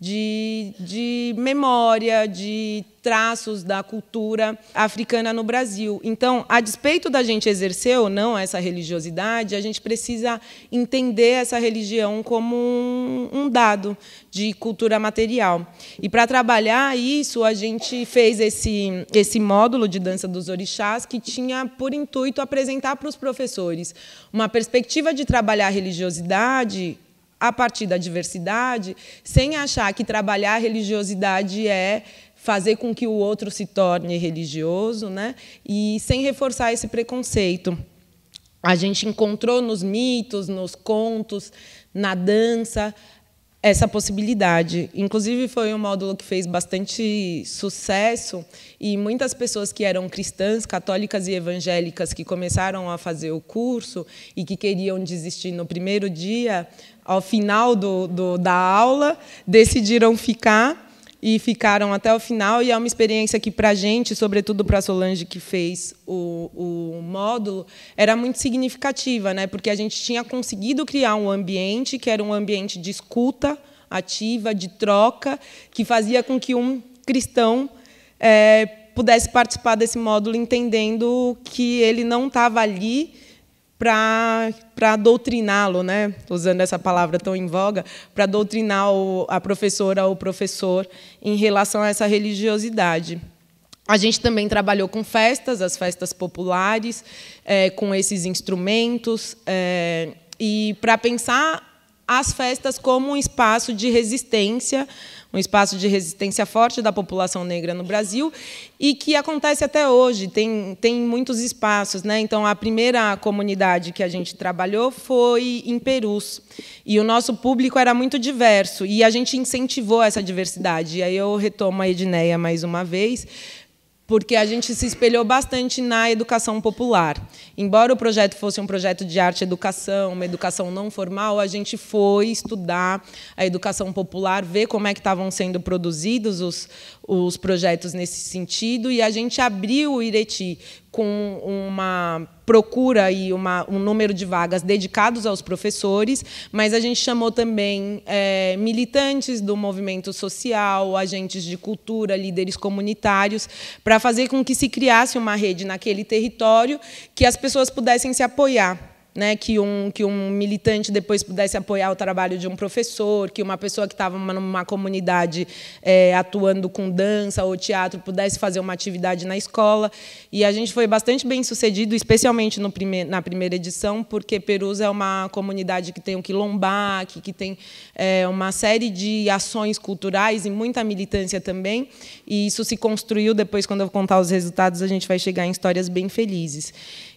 de, de memória, de traços da cultura africana no Brasil. Então, a despeito da gente exercer ou não essa religiosidade, a gente precisa entender essa religião como um, um dado de cultura material. E para trabalhar isso, a gente fez esse, esse módulo de dança dos orixás que tinha por intuito apresentar para os professores uma perspectiva de trabalhar a religiosidade a partir da diversidade, sem achar que trabalhar a religiosidade é fazer com que o outro se torne religioso, né? E sem reforçar esse preconceito. A gente encontrou nos mitos, nos contos, na dança, essa possibilidade. Inclusive, foi um módulo que fez bastante sucesso e muitas pessoas que eram cristãs, católicas e evangélicas que começaram a fazer o curso e que queriam desistir no primeiro dia ao final do, do, da aula, decidiram ficar e ficaram até o final. E é uma experiência que, para a gente, sobretudo para a Solange, que fez o, o, módulo, era muito significativa, né? porque a gente tinha conseguido criar um ambiente que era um ambiente de escuta ativa, de troca, que fazia com que um cristão é, pudesse participar desse módulo entendendo que ele não estava ali para doutriná-lo, né? usando essa palavra tão em voga, para doutrinar o, a professora ou o professor em relação a essa religiosidade. A gente também trabalhou com festas, as festas populares, é, com esses instrumentos, é, e para pensar as festas como um espaço de resistência, um espaço de resistência forte da população negra no Brasil e que acontece até hoje, tem, tem muitos espaços. Né? Então, a primeira comunidade que a gente trabalhou foi em Perus, e o nosso público era muito diverso, e a gente incentivou essa diversidade. E aí eu retomo a Edneia mais uma vez, porque a gente se espelhou bastante na educação popular. Embora o projeto fosse um projeto de arte educação, uma educação não formal, a gente foi estudar a educação popular, ver como é que estavam sendo produzidos os, os projetos nesse sentido e a gente abriu o Ireti com uma procura e uma, um número de vagas dedicados aos professores, mas a gente chamou também é, militantes do movimento social, agentes de cultura, líderes comunitários, para fazer com que se criasse uma rede naquele território que as pessoas pudessem se apoiar né, que, um, que um militante depois pudesse apoiar o trabalho de um professor, que uma pessoa que estava numa comunidade é, atuando com dança ou teatro pudesse fazer uma atividade na escola. E a gente foi bastante bem sucedido, especialmente no na primeira edição, porque Perus é uma comunidade que tem o que lombar, que tem é, uma série de ações culturais e muita militância também. E isso se construiu depois, quando eu contar os resultados, a gente vai chegar em histórias bem felizes.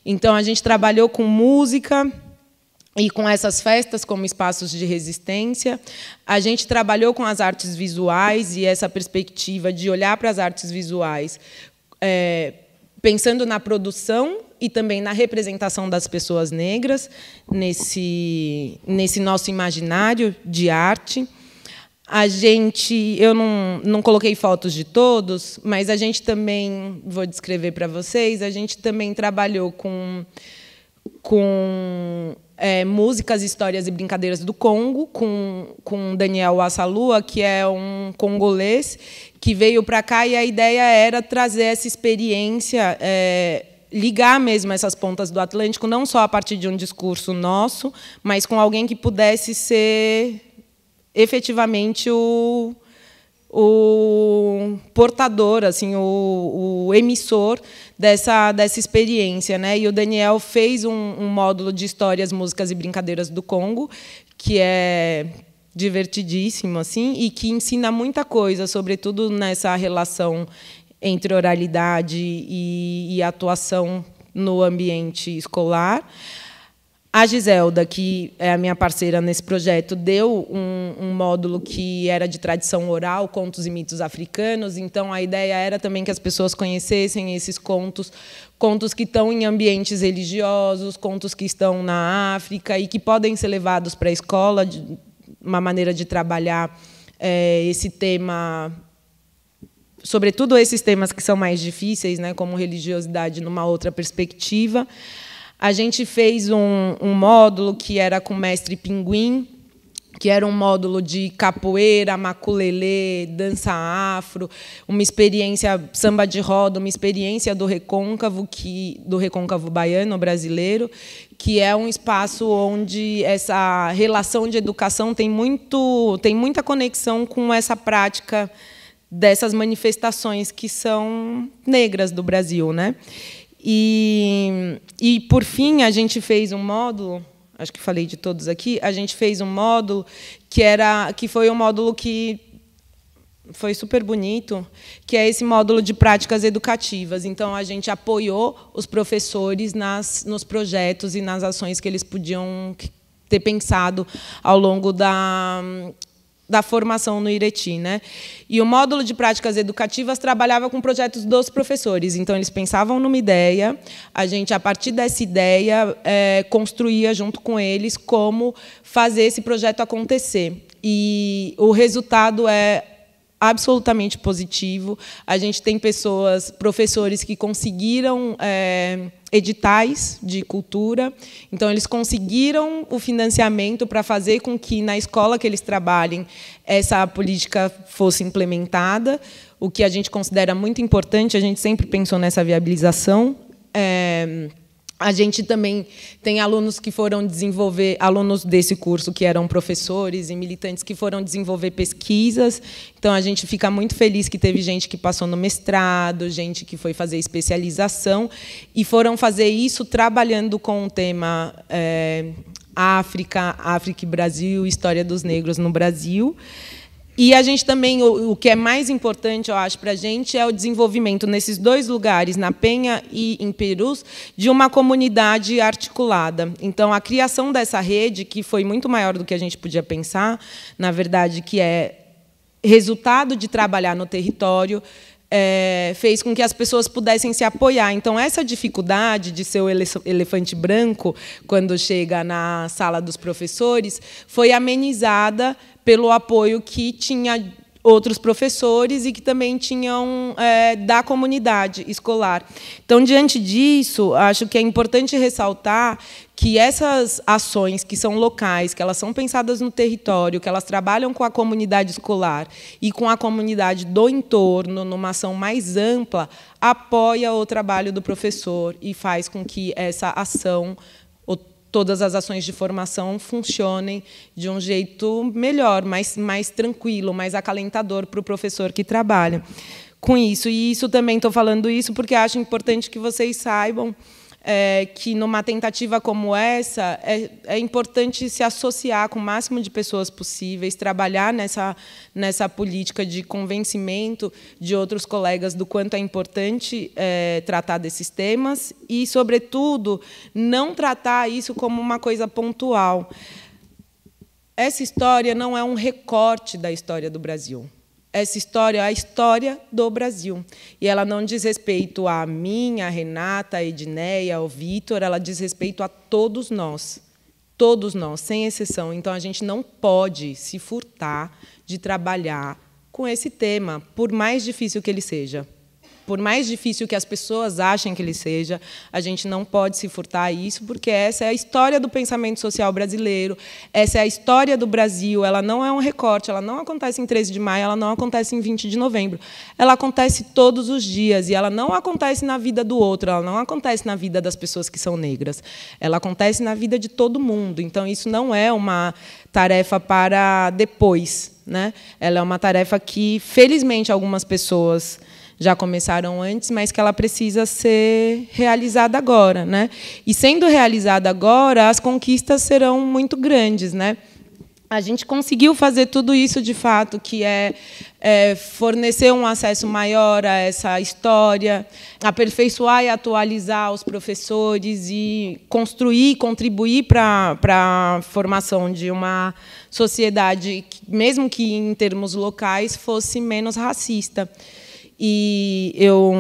Então, a gente trabalhou com música e com essas festas como espaços de resistência. A gente trabalhou com as artes visuais e essa perspectiva de olhar para as artes visuais é, pensando na produção e também na representação das pessoas negras nesse, nesse nosso imaginário de arte. A gente, eu não, não coloquei fotos de todos, mas a gente também, vou descrever para vocês, a gente também trabalhou com, com é, músicas, histórias e brincadeiras do Congo, com, com Daniel Assalua, que é um congolês que veio para cá e a ideia era trazer essa experiência. É, ligar mesmo essas pontas do Atlântico, não só a partir de um discurso nosso, mas com alguém que pudesse ser efetivamente o, o portador, assim, o, o, emissor dessa, dessa experiência. Né? E o Daniel fez um, um módulo de histórias, músicas e brincadeiras do Congo, que é divertidíssimo assim e que ensina muita coisa, sobretudo nessa relação entre oralidade e, e atuação no ambiente escolar. A Giselda, que é a minha parceira nesse projeto, deu um, um, módulo que era de tradição oral, contos e mitos africanos. Então, a ideia era também que as pessoas conhecessem esses contos, contos que estão em ambientes religiosos, contos que estão na África e que podem ser levados para a escola, uma maneira de trabalhar é, esse tema sobretudo esses temas que são mais difíceis, né, como religiosidade numa outra perspectiva. A gente fez um, um módulo que era com o mestre Pinguim, que era um módulo de capoeira, maculelê, dança afro, uma experiência samba de roda, uma experiência do recôncavo que do recôncavo baiano brasileiro, que é um espaço onde essa relação de educação tem muito tem muita conexão com essa prática dessas manifestações que são negras do Brasil, né? E, e, por fim, a gente fez um módulo, acho que falei de todos aqui, a gente fez um módulo que, era, que foi um módulo que foi super bonito, que é esse módulo de práticas educativas. Então, a gente apoiou os professores nas, nos projetos e nas ações que eles podiam ter pensado ao longo da, da formação no Ireti. Né? E o módulo de práticas educativas trabalhava com projetos dos professores. Então, eles pensavam numa ideia, a gente, a partir dessa ideia, é, construía junto com eles como fazer esse projeto acontecer. E o resultado é absolutamente positivo. A gente tem pessoas, professores que conseguiram é, editais de cultura, então eles conseguiram o financiamento para fazer com que na escola que eles trabalhem essa política fosse implementada. O que a gente considera muito importante, a gente sempre pensou nessa viabilização. É, a gente também tem alunos que foram desenvolver, alunos desse curso que eram professores e militantes que foram desenvolver pesquisas. Então a gente fica muito feliz que teve gente que passou no mestrado, gente que foi fazer especialização e foram fazer isso trabalhando com o tema é, África, África e Brasil, história dos negros no Brasil. E a gente também, o, o que é mais importante, eu acho, para a gente é o desenvolvimento nesses dois lugares, na Penha e em Perus, de uma comunidade articulada. Então, a criação dessa rede, que foi muito maior do que a gente podia pensar, na verdade, que é resultado de trabalhar no território, é, fez com que as pessoas pudessem se apoiar. Então, essa dificuldade de ser o elefante branco, quando chega na sala dos professores, foi amenizada pelo apoio que tinha outros professores e que também tinham é, da comunidade escolar. Então, diante disso, acho que é importante ressaltar que essas ações que são locais, que elas são pensadas no território, que elas trabalham com a comunidade escolar e com a comunidade do entorno, numa ação mais ampla, apoia o trabalho do professor e faz com que essa ação todas as ações de formação funcionem de um jeito melhor, mais, mais tranquilo, mais acalentador para o professor que trabalha com isso. E isso também estou falando isso porque acho importante que vocês saibam é, que numa tentativa como essa é, é, importante se associar com o máximo de pessoas possíveis, trabalhar nessa, nessa política de convencimento de outros colegas do quanto é importante é, tratar desses temas e, sobretudo, não tratar isso como uma coisa pontual. Essa história não é um recorte da história do Brasil essa história é a história do Brasil. E ela não diz respeito a mim, a Renata, a Edneia, ao Vitor, ela diz respeito a todos nós. Todos nós, sem exceção. Então, a gente não pode se furtar de trabalhar com esse tema, por mais difícil que ele seja por mais difícil que as pessoas achem que ele seja, a gente não pode se furtar a isso, porque essa é a história do pensamento social brasileiro, essa é a história do Brasil, ela não é um recorte, ela não acontece em 13 de maio, ela não acontece em 20 de novembro. Ela acontece todos os dias e ela não acontece na vida do outro, ela não acontece na vida das pessoas que são negras. Ela acontece na vida de todo mundo. Então isso não é uma tarefa para depois, né? Ela é uma tarefa que felizmente algumas pessoas já começaram antes, mas que ela precisa ser realizada agora, né? E sendo realizada agora, as conquistas serão muito grandes, né? A gente conseguiu fazer tudo isso de fato, que é, é, fornecer um acesso maior a essa história, aperfeiçoar e atualizar os professores e construir, contribuir para a formação de uma sociedade, que, mesmo que em termos locais, fosse menos racista. E eu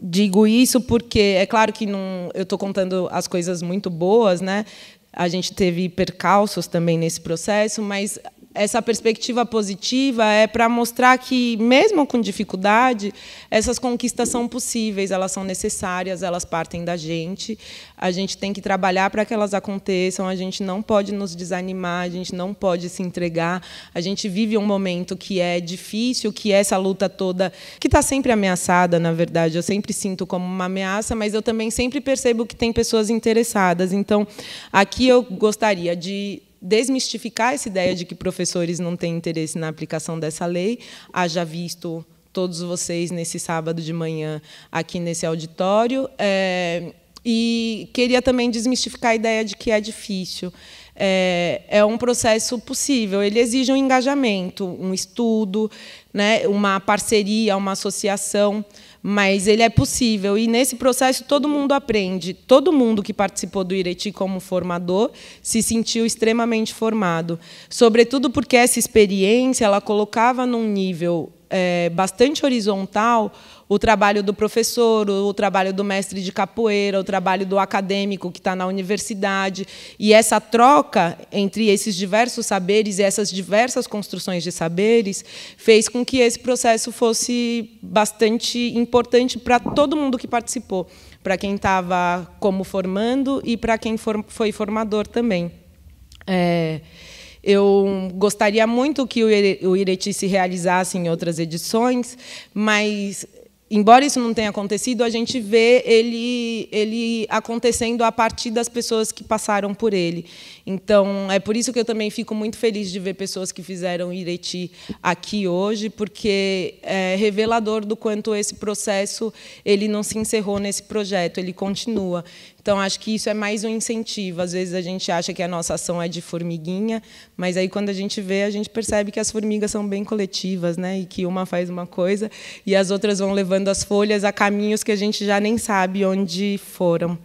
digo isso porque é claro que não, eu estou contando as coisas muito boas, né? A gente teve percalços também nesse processo, mas essa perspectiva positiva é para mostrar que, mesmo com dificuldade, essas conquistas são possíveis, elas são necessárias, elas partem da gente. A gente tem que trabalhar para que elas aconteçam, a gente não pode nos desanimar, a gente não pode se entregar. A gente vive um momento que é difícil, que é essa luta toda, que está sempre ameaçada, na verdade. Eu sempre sinto como uma ameaça, mas eu também sempre percebo que tem pessoas interessadas. Então, aqui eu gostaria de desmistificar essa ideia de que professores não têm interesse na aplicação dessa lei, haja visto todos vocês nesse sábado de manhã aqui nesse auditório. É, e queria também desmistificar a ideia de que é difícil. É, é um processo possível, ele exige um engajamento, um estudo, né, uma parceria, uma associação mas ele é possível. E nesse processo todo mundo aprende. Todo mundo que participou do Ireti como formador se sentiu extremamente formado, sobretudo porque essa experiência ela colocava num nível é, bastante horizontal o trabalho do professor, o trabalho do mestre de capoeira, o trabalho do acadêmico que está na universidade. E essa troca entre esses diversos saberes e essas diversas construções de saberes fez com que esse processo fosse bastante importante para todo mundo que participou, para quem estava como formando e para quem foi formador também. É... Eu gostaria muito que o Ireti se realizasse em outras edições, mas embora isso não tenha acontecido, a gente vê ele, ele acontecendo a partir das pessoas que passaram por ele. Então, é por isso que eu também fico muito feliz de ver pessoas que fizeram Ireti aqui hoje, porque é revelador do quanto esse processo ele não se encerrou nesse projeto, ele continua. Então, acho que isso é mais um incentivo. Às vezes a gente acha que a nossa ação é de formiguinha, mas aí quando a gente vê, a gente percebe que as formigas são bem coletivas, né? E que uma faz uma coisa e as outras vão levando as folhas a caminhos que a gente já nem sabe onde foram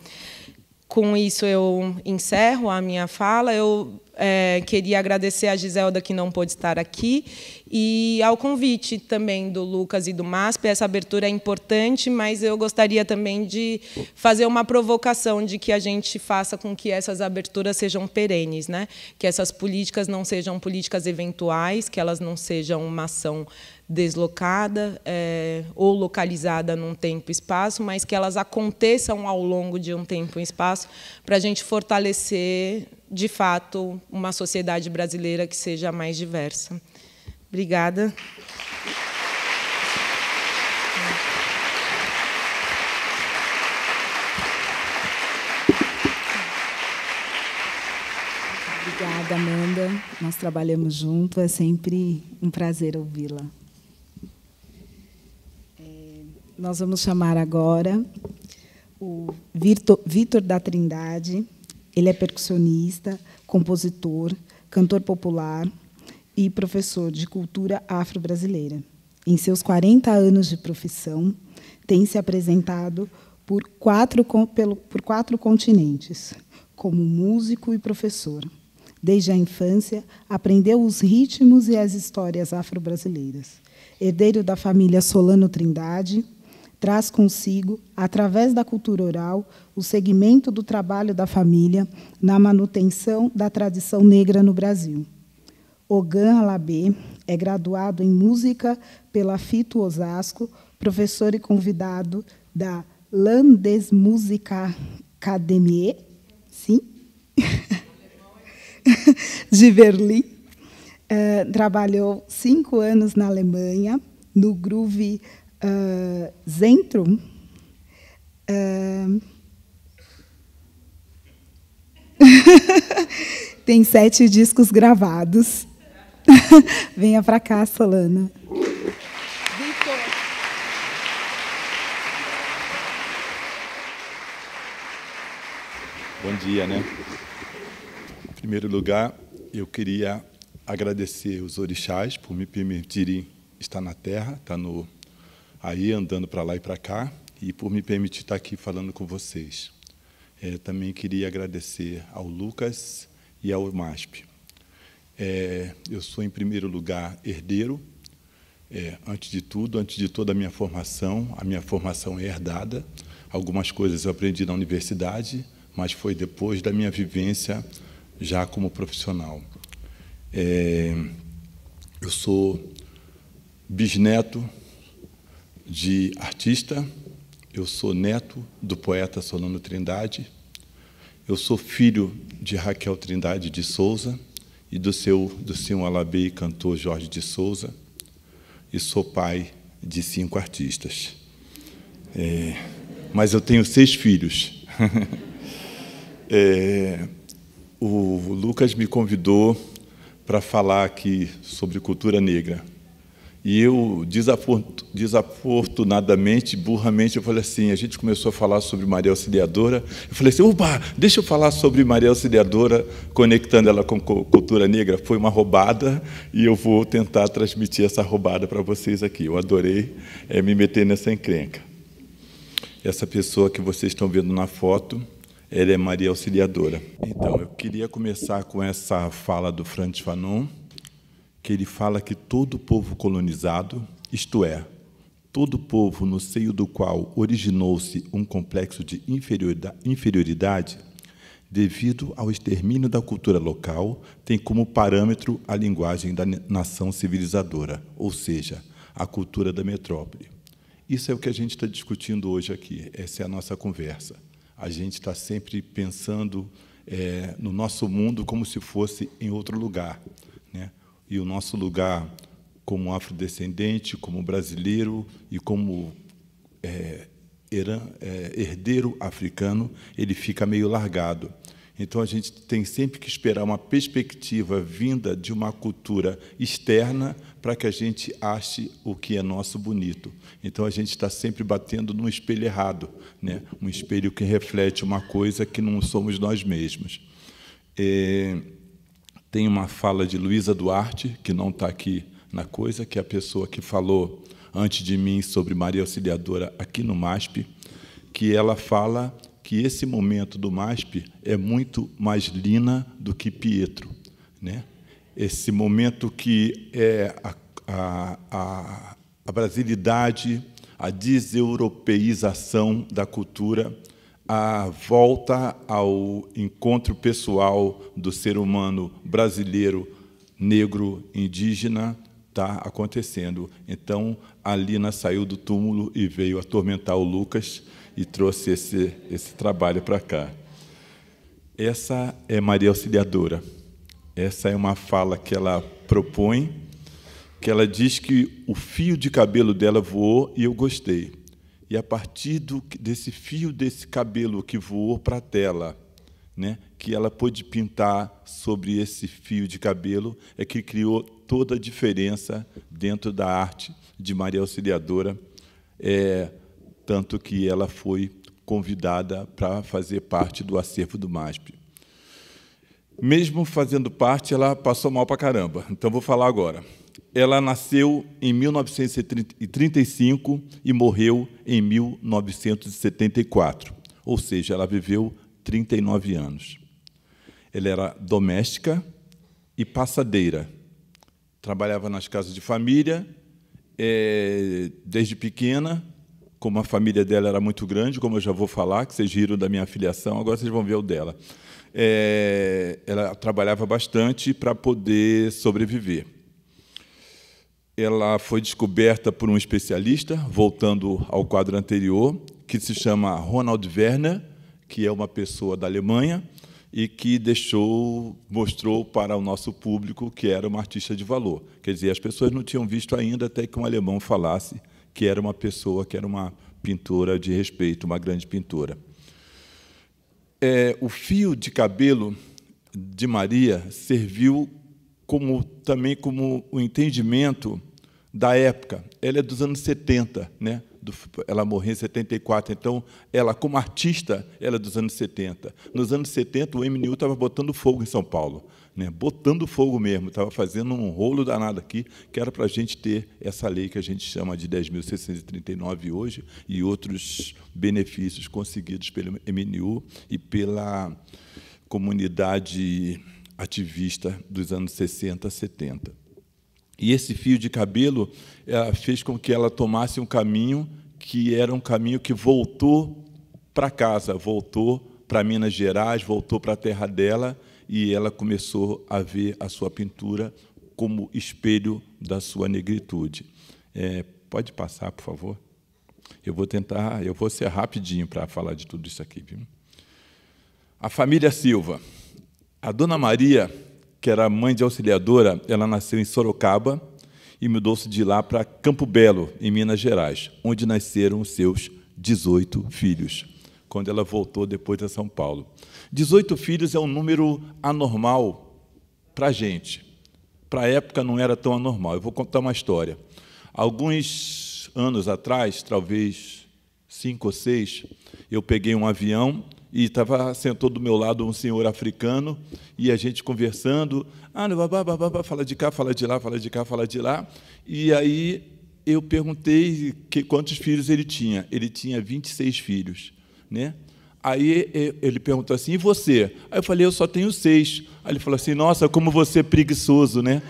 com isso eu encerro a minha fala. Eu é, queria agradecer a Giselda que não pôde estar aqui e ao convite também do Lucas e do MASP. Essa abertura é importante, mas eu gostaria também de fazer uma provocação de que a gente faça com que essas aberturas sejam perenes, né? que essas políticas não sejam políticas eventuais, que elas não sejam uma ação deslocada é, ou localizada num tempo e espaço, mas que elas aconteçam ao longo de um tempo e espaço para a gente fortalecer, de fato, uma sociedade brasileira que seja mais diversa. Obrigada. Obrigada, Amanda. Nós trabalhamos junto, é sempre um prazer ouvi-la. Nós vamos chamar agora o Vitor da Trindade. Ele é percussionista, compositor, cantor popular e professor de cultura afro-brasileira. Em seus 40 anos de profissão, tem se apresentado por quatro, pelo, por quatro continentes, como músico e professor. Desde a infância, aprendeu os ritmos e as histórias afro-brasileiras. Herdeiro da família Solano Trindade, traz consigo, através da cultura oral, o segmento do trabalho da família na manutenção da tradição negra no Brasil. Ogan Alabê é graduado em música pela Fito Osasco, professor e convidado da Landesmusikakademie, sim, de Berlim. Uh, trabalhou cinco anos na Alemanha, no groove ah, Zentrum. Uh, ah, tem sete discos gravados. Venha para cá, Solana. Bom dia, né? Em primeiro lugar, eu queria agradecer os orixás por me permitirem estar na Terra, estar tá no aí andando para lá e para cá e por me permitir estar aqui falando com vocês. É, também queria agradecer ao Lucas e ao MASP. É, eu sou, em primeiro lugar, herdeiro. É, antes de tudo, antes de toda a minha formação, a minha formação é herdada. Algumas coisas eu aprendi na universidade, mas foi depois da minha vivência já como profissional. É, eu sou bisneto de artista, eu sou neto do poeta Solano Trindade, eu sou filho de Raquel Trindade de Souza e do seu do seu alabê e cantor Jorge de Souza, e sou pai de cinco artistas. É, mas eu tenho seis filhos. é, o Lucas me convidou para falar aqui sobre cultura negra. E eu, desafortunadamente, burramente, eu falei assim, a gente começou a falar sobre Maria Auxiliadora, eu falei assim, opa, deixa eu falar sobre Maria Auxiliadora, conectando ela com cultura negra, foi uma roubada, e eu vou tentar transmitir essa roubada para vocês aqui. Eu adorei é, me meter nessa encrenca. Essa pessoa que vocês estão vendo na foto, ela é Maria Auxiliadora. Então, eu queria começar com essa fala do Frantz Fanon, que ele fala que todo povo colonizado, isto é, todo povo no seio do qual originou-se um complexo de inferioridade, devido ao extermínio da cultura local, tem como parâmetro a linguagem da nação civilizadora, ou seja, a cultura da metrópole. Isso é o que a gente está discutindo hoje aqui, essa é a nossa conversa. A gente está sempre pensando é, no nosso mundo como se fosse em outro lugar e o nosso lugar como afrodescendente, como brasileiro e como é, é, herdeiro africano, ele fica meio largado. Então a gente tem sempre que esperar uma perspectiva vinda de uma cultura externa para que a gente ache o que é nosso bonito. Então a gente está sempre batendo num espelho errado, né? um espelho que reflete uma coisa que não somos nós mesmos. É... Tem uma fala de Luísa Duarte, que não está aqui na coisa, que é a pessoa que falou antes de mim sobre Maria Auxiliadora aqui no MASP, que ela fala que esse momento do MASP é muito mais Lina do que Pietro. Né? Esse momento que é a, a, a, a brasilidade, a deseuropeização da cultura a volta ao encontro pessoal do ser humano brasileiro, negro, indígena, está acontecendo. Então, a Lina saiu do túmulo e veio atormentar o Lucas e trouxe esse, esse trabalho para cá. Essa é Maria Auxiliadora. Essa é uma fala que ela propõe, que ela diz que o fio de cabelo dela voou e eu gostei e a partir do, desse fio desse cabelo que voou para a tela, né, que ela pôde pintar sobre esse fio de cabelo, é que criou toda a diferença dentro da arte de Maria Auxiliadora, é, tanto que ela foi convidada para fazer parte do acervo do MASP. Mesmo fazendo parte, ela passou mal para caramba. Então vou falar agora ela nasceu em 1935 e morreu em 1974, ou seja, ela viveu 39 anos. Ela era doméstica e passadeira. Trabalhava nas casas de família é, desde pequena, como a família dela era muito grande, como eu já vou falar, que vocês viram da minha filiação, agora vocês vão ver o dela. É, ela trabalhava bastante para poder sobreviver ela foi descoberta por um especialista, voltando ao quadro anterior, que se chama Ronald Werner, que é uma pessoa da Alemanha e que deixou, mostrou para o nosso público que era uma artista de valor. Quer dizer, as pessoas não tinham visto ainda até que um alemão falasse que era uma pessoa, que era uma pintora de respeito, uma grande pintora. É, o fio de cabelo de Maria serviu como também como o um entendimento da época. Ela é dos anos 70, né? ela morreu em 74, então ela, como artista, ela é dos anos 70. Nos anos 70, o MNU estava botando fogo em São Paulo, né? botando fogo mesmo, estava fazendo um rolo danado aqui, que era para a gente ter essa lei que a gente chama de 10.639 hoje e outros benefícios conseguidos pelo MNU e pela comunidade ativista dos anos 60, 70. E esse fio de cabelo eh, fez com que ela tomasse um caminho que era um caminho que voltou para casa, voltou para Minas Gerais, voltou para a terra dela e ela começou a ver a sua pintura como espelho da sua negritude. É, pode passar, por favor? Eu vou tentar, eu vou ser rapidinho para falar de tudo isso aqui. Viu? A família Silva. A dona Maria que era mãe de auxiliadora, ela nasceu em Sorocaba e mudou-se de lá para Campo Belo, em Minas Gerais, onde nasceram os seus 18 filhos, quando ela voltou depois a São Paulo. 18 filhos é um número anormal para a gente. Para a época não era tão anormal. Eu vou contar uma história. Alguns anos atrás, talvez cinco ou seis, eu peguei um avião e tava, sentou do meu lado um senhor africano e a gente conversando. Ah, babá, babá, fala de cá, fala de lá, fala de cá, fala de lá. E aí eu perguntei que, quantos filhos ele tinha. Ele tinha 26 filhos. Né? Aí ele perguntou assim: e você? Aí eu falei: eu só tenho seis. Aí ele falou assim: nossa, como você é preguiçoso, né?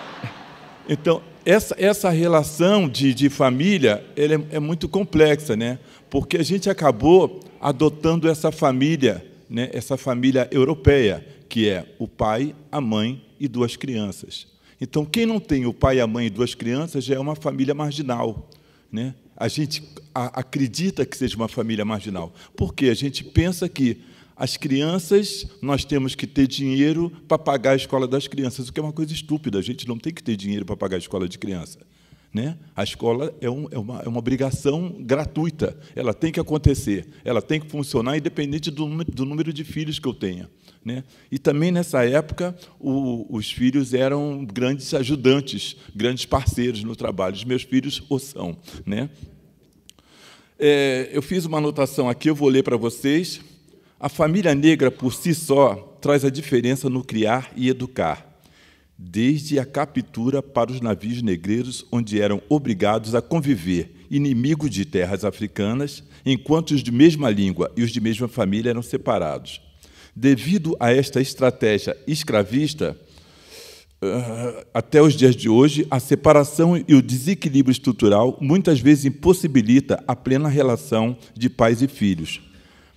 então, essa, essa relação de, de família ele é, é, muito complexa, né? porque a gente acabou adotando essa família, né? essa família europeia, que é o pai, a mãe e duas crianças. Então, quem não tem o pai, a mãe e duas crianças já é uma família marginal. Né? A gente a, acredita que seja uma família marginal, porque a gente pensa que as crianças, nós temos que ter dinheiro para pagar a escola das crianças, o que é uma coisa estúpida. A gente não tem que ter dinheiro para pagar a escola de criança. Né? A escola é, um, é, uma, é, uma, obrigação gratuita, ela tem que acontecer, ela tem que funcionar independente do, do número de filhos que eu tenha. Né? E também nessa época, o, os filhos eram grandes ajudantes, grandes parceiros no trabalho, os meus filhos o são. Né? É, eu fiz uma anotação aqui, eu vou ler para vocês. A família negra por si só traz a diferença no criar e educar, desde a captura para os navios negreiros, onde eram obrigados a conviver, inimigos de terras africanas, enquanto os de mesma língua e os de mesma família eram separados. Devido a esta estratégia escravista, ah, até os dias de hoje, a separação e o desequilíbrio estrutural muitas vezes impossibilita a plena relação de pais e filhos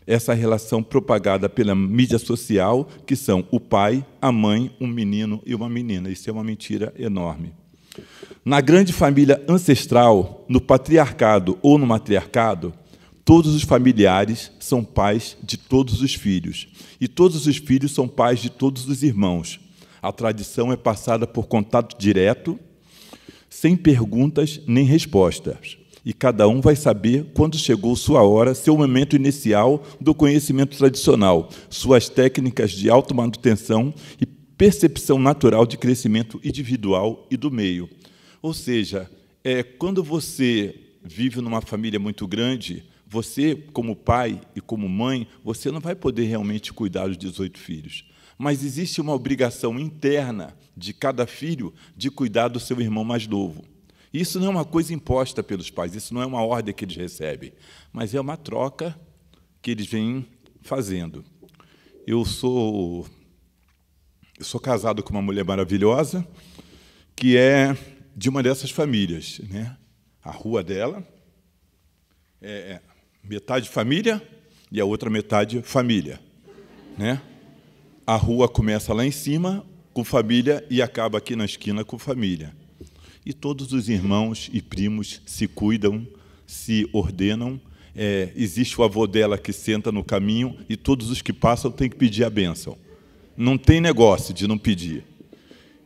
essa relação propagada pela mídia social, que são o pai, a mãe, um menino e uma menina. Isso é uma mentira enorme. Na grande família ancestral, no patriarcado ou no matriarcado, todos os familiares são pais de todos os filhos, e todos os filhos são pais de todos os irmãos. A tradição é passada por contato direto, sem perguntas nem respostas e cada um vai saber quando chegou sua hora, seu momento inicial do conhecimento tradicional, suas técnicas de automanutenção e percepção natural de crescimento individual e do meio. Ou seja, é, quando você vive numa família muito grande, você, como pai e como mãe, você não vai poder realmente cuidar dos 18 filhos. Mas existe uma obrigação interna de cada filho de cuidar do seu irmão mais novo. Isso não é uma coisa imposta pelos pais, isso não é uma ordem que eles recebem, mas é uma troca que eles vêm fazendo. Eu sou eu sou casado com uma mulher maravilhosa que é de uma dessas famílias, né? A rua dela é, é metade família e a outra metade família, né? A rua começa lá em cima com família e acaba aqui na esquina com família e todos os irmãos e primos se cuidam, se ordenam. É, existe o avô dela que senta no caminho e todos os que passam têm que pedir a bênção. Não tem negócio de não pedir.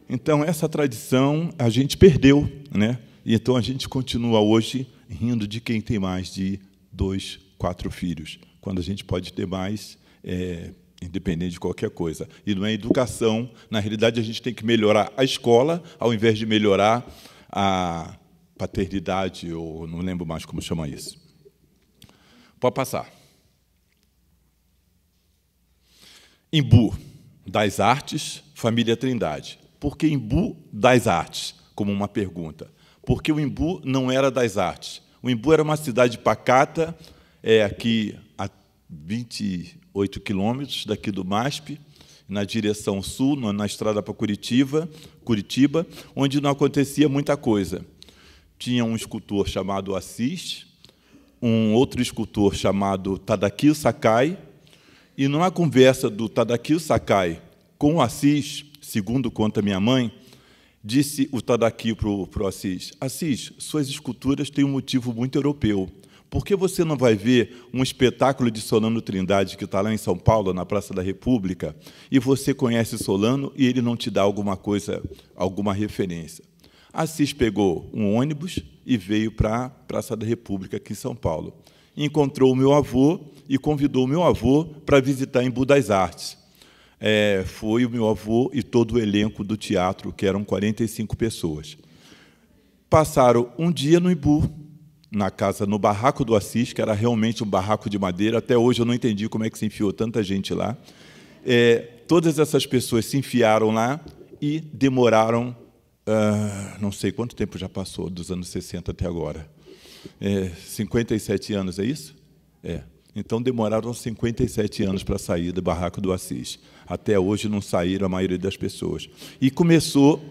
Então, essa tradição a gente perdeu, né? Então, a gente continua hoje rindo de quem tem mais de dois, quatro filhos, quando a gente pode ter mais, é, independente de qualquer coisa. E não é educação. Na realidade, a gente tem que melhorar a escola, ao invés de melhorar a paternidade, ou não lembro mais como chama isso. Pode passar. Imbu das Artes, família Trindade. Por que Imbu das Artes? Como uma pergunta. Porque o Imbu não era das artes. O Imbu era uma cidade pacata, é aqui a 28 quilômetros daqui do MASP, na direção sul, na estrada para Curitiba, Curitiba, onde não acontecia muita coisa. Tinha um escultor chamado Assis, um outro escultor chamado Tadakio Sakai, e numa conversa do Tadakio Sakai com o Assis, segundo conta minha mãe, disse o Tadakio para o Assis: Assis, suas esculturas têm um motivo muito europeu. Por que você não vai ver um espetáculo de Solano Trindade que está lá em São Paulo, na Praça da República, e você conhece Solano e ele não te dá alguma coisa, alguma referência? Assis pegou um ônibus e veio para a Praça da República, aqui em São Paulo. Encontrou o meu avô e convidou o meu avô para visitar em Budas Artes. É, foi o meu avô e todo o elenco do teatro, que eram 45 pessoas. Passaram um dia no Ibu, na casa, no barraco do Assis, que era realmente um barraco de madeira. Até hoje eu não entendi como é que se enfiou tanta gente lá. É, todas essas pessoas se enfiaram lá e demoraram, ah, não sei quanto tempo já passou, dos anos 60 até agora. É, 57 anos, é isso? É. Então demoraram 57 anos para sair do barraco do Assis. Até hoje não saíram a maioria das pessoas. E começou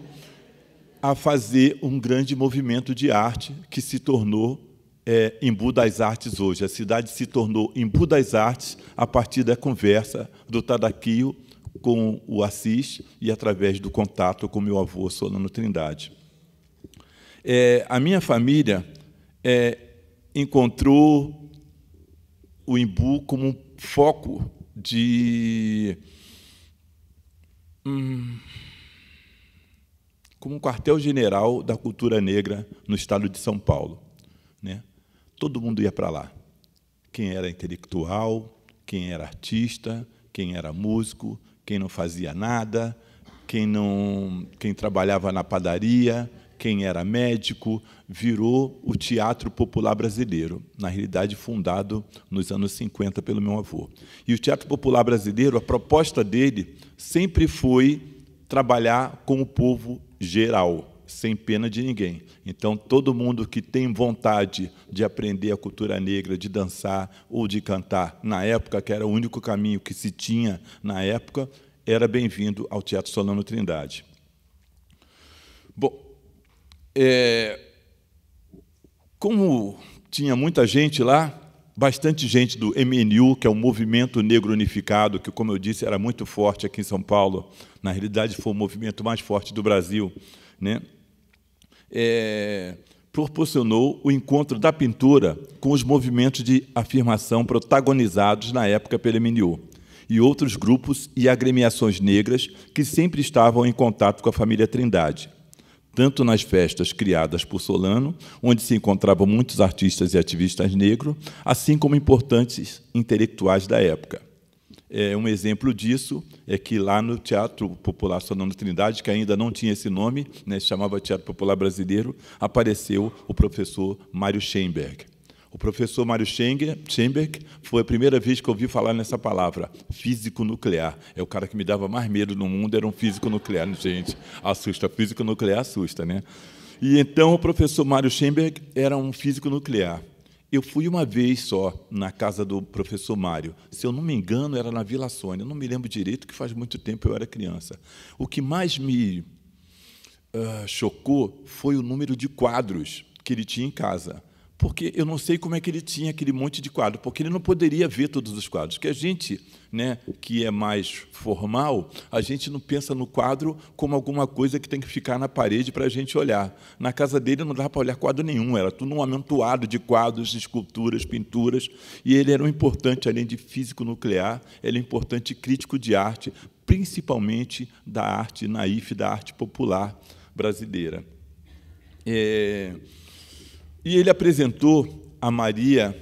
a fazer um grande movimento de arte que se tornou é, Embu das Artes hoje. A cidade se tornou Embu das Artes a partir da conversa do Tadaquio com o Assis e através do contato com meu avô Solano Trindade. É, a minha família é, encontrou o Embu como um foco de hum, como um quartel-general da cultura negra no estado de São Paulo, né? todo mundo ia para lá. Quem era intelectual, quem era artista, quem era músico, quem não fazia nada, quem não, quem trabalhava na padaria, quem era médico, virou o Teatro Popular Brasileiro, na realidade fundado nos anos 50 pelo meu avô. E o Teatro Popular Brasileiro, a proposta dele sempre foi trabalhar com o povo geral, sem pena de ninguém. Então, todo mundo que tem vontade de aprender a cultura negra, de dançar ou de cantar, na época, que era o único caminho que se tinha na época, era bem-vindo ao Teatro Solano Trindade. Bom, é, como tinha muita gente lá, bastante gente do MNU, que é o Movimento Negro Unificado, que, como eu disse, era muito forte aqui em São Paulo. Na realidade, foi o movimento mais forte do Brasil. Né? é, proporcionou o encontro da pintura com os movimentos de afirmação protagonizados na época pelo MNU e outros grupos e agremiações negras que sempre estavam em contato com a família Trindade, tanto nas festas criadas por Solano, onde se encontravam muitos artistas e ativistas negros, assim como importantes intelectuais da época. É, um exemplo disso é que lá no Teatro Popular Sonora Trindade, que ainda não tinha esse nome, né, se chamava Teatro Popular Brasileiro, apareceu o professor Mário Schemberg. O professor Mário Schenberg foi a primeira vez que eu ouvi falar nessa palavra, físico nuclear. É o cara que me dava mais medo no mundo, era um físico nuclear. Gente, assusta, físico nuclear assusta, né? E então o professor Mário Schenberg era um físico nuclear. Eu fui uma vez só na casa do professor Mário. Se eu não me engano, era na Vila Sônia. não me lembro direito, que faz muito tempo eu era criança. O que mais me uh, chocou foi o número de quadros que ele tinha em casa porque eu não sei como é que ele tinha aquele monte de quadro, porque ele não poderia ver todos os quadros. Que a gente, né, que é mais formal, a gente não pensa no quadro como alguma coisa que tem que ficar na parede para a gente olhar. Na casa dele não dava para olhar quadro nenhum, era tudo um amontoado de quadros, esculturas, pinturas, e ele era um importante, além de físico nuclear, ele é um importante crítico de arte, principalmente da arte naif, da arte popular brasileira. É... E ele apresentou a Maria,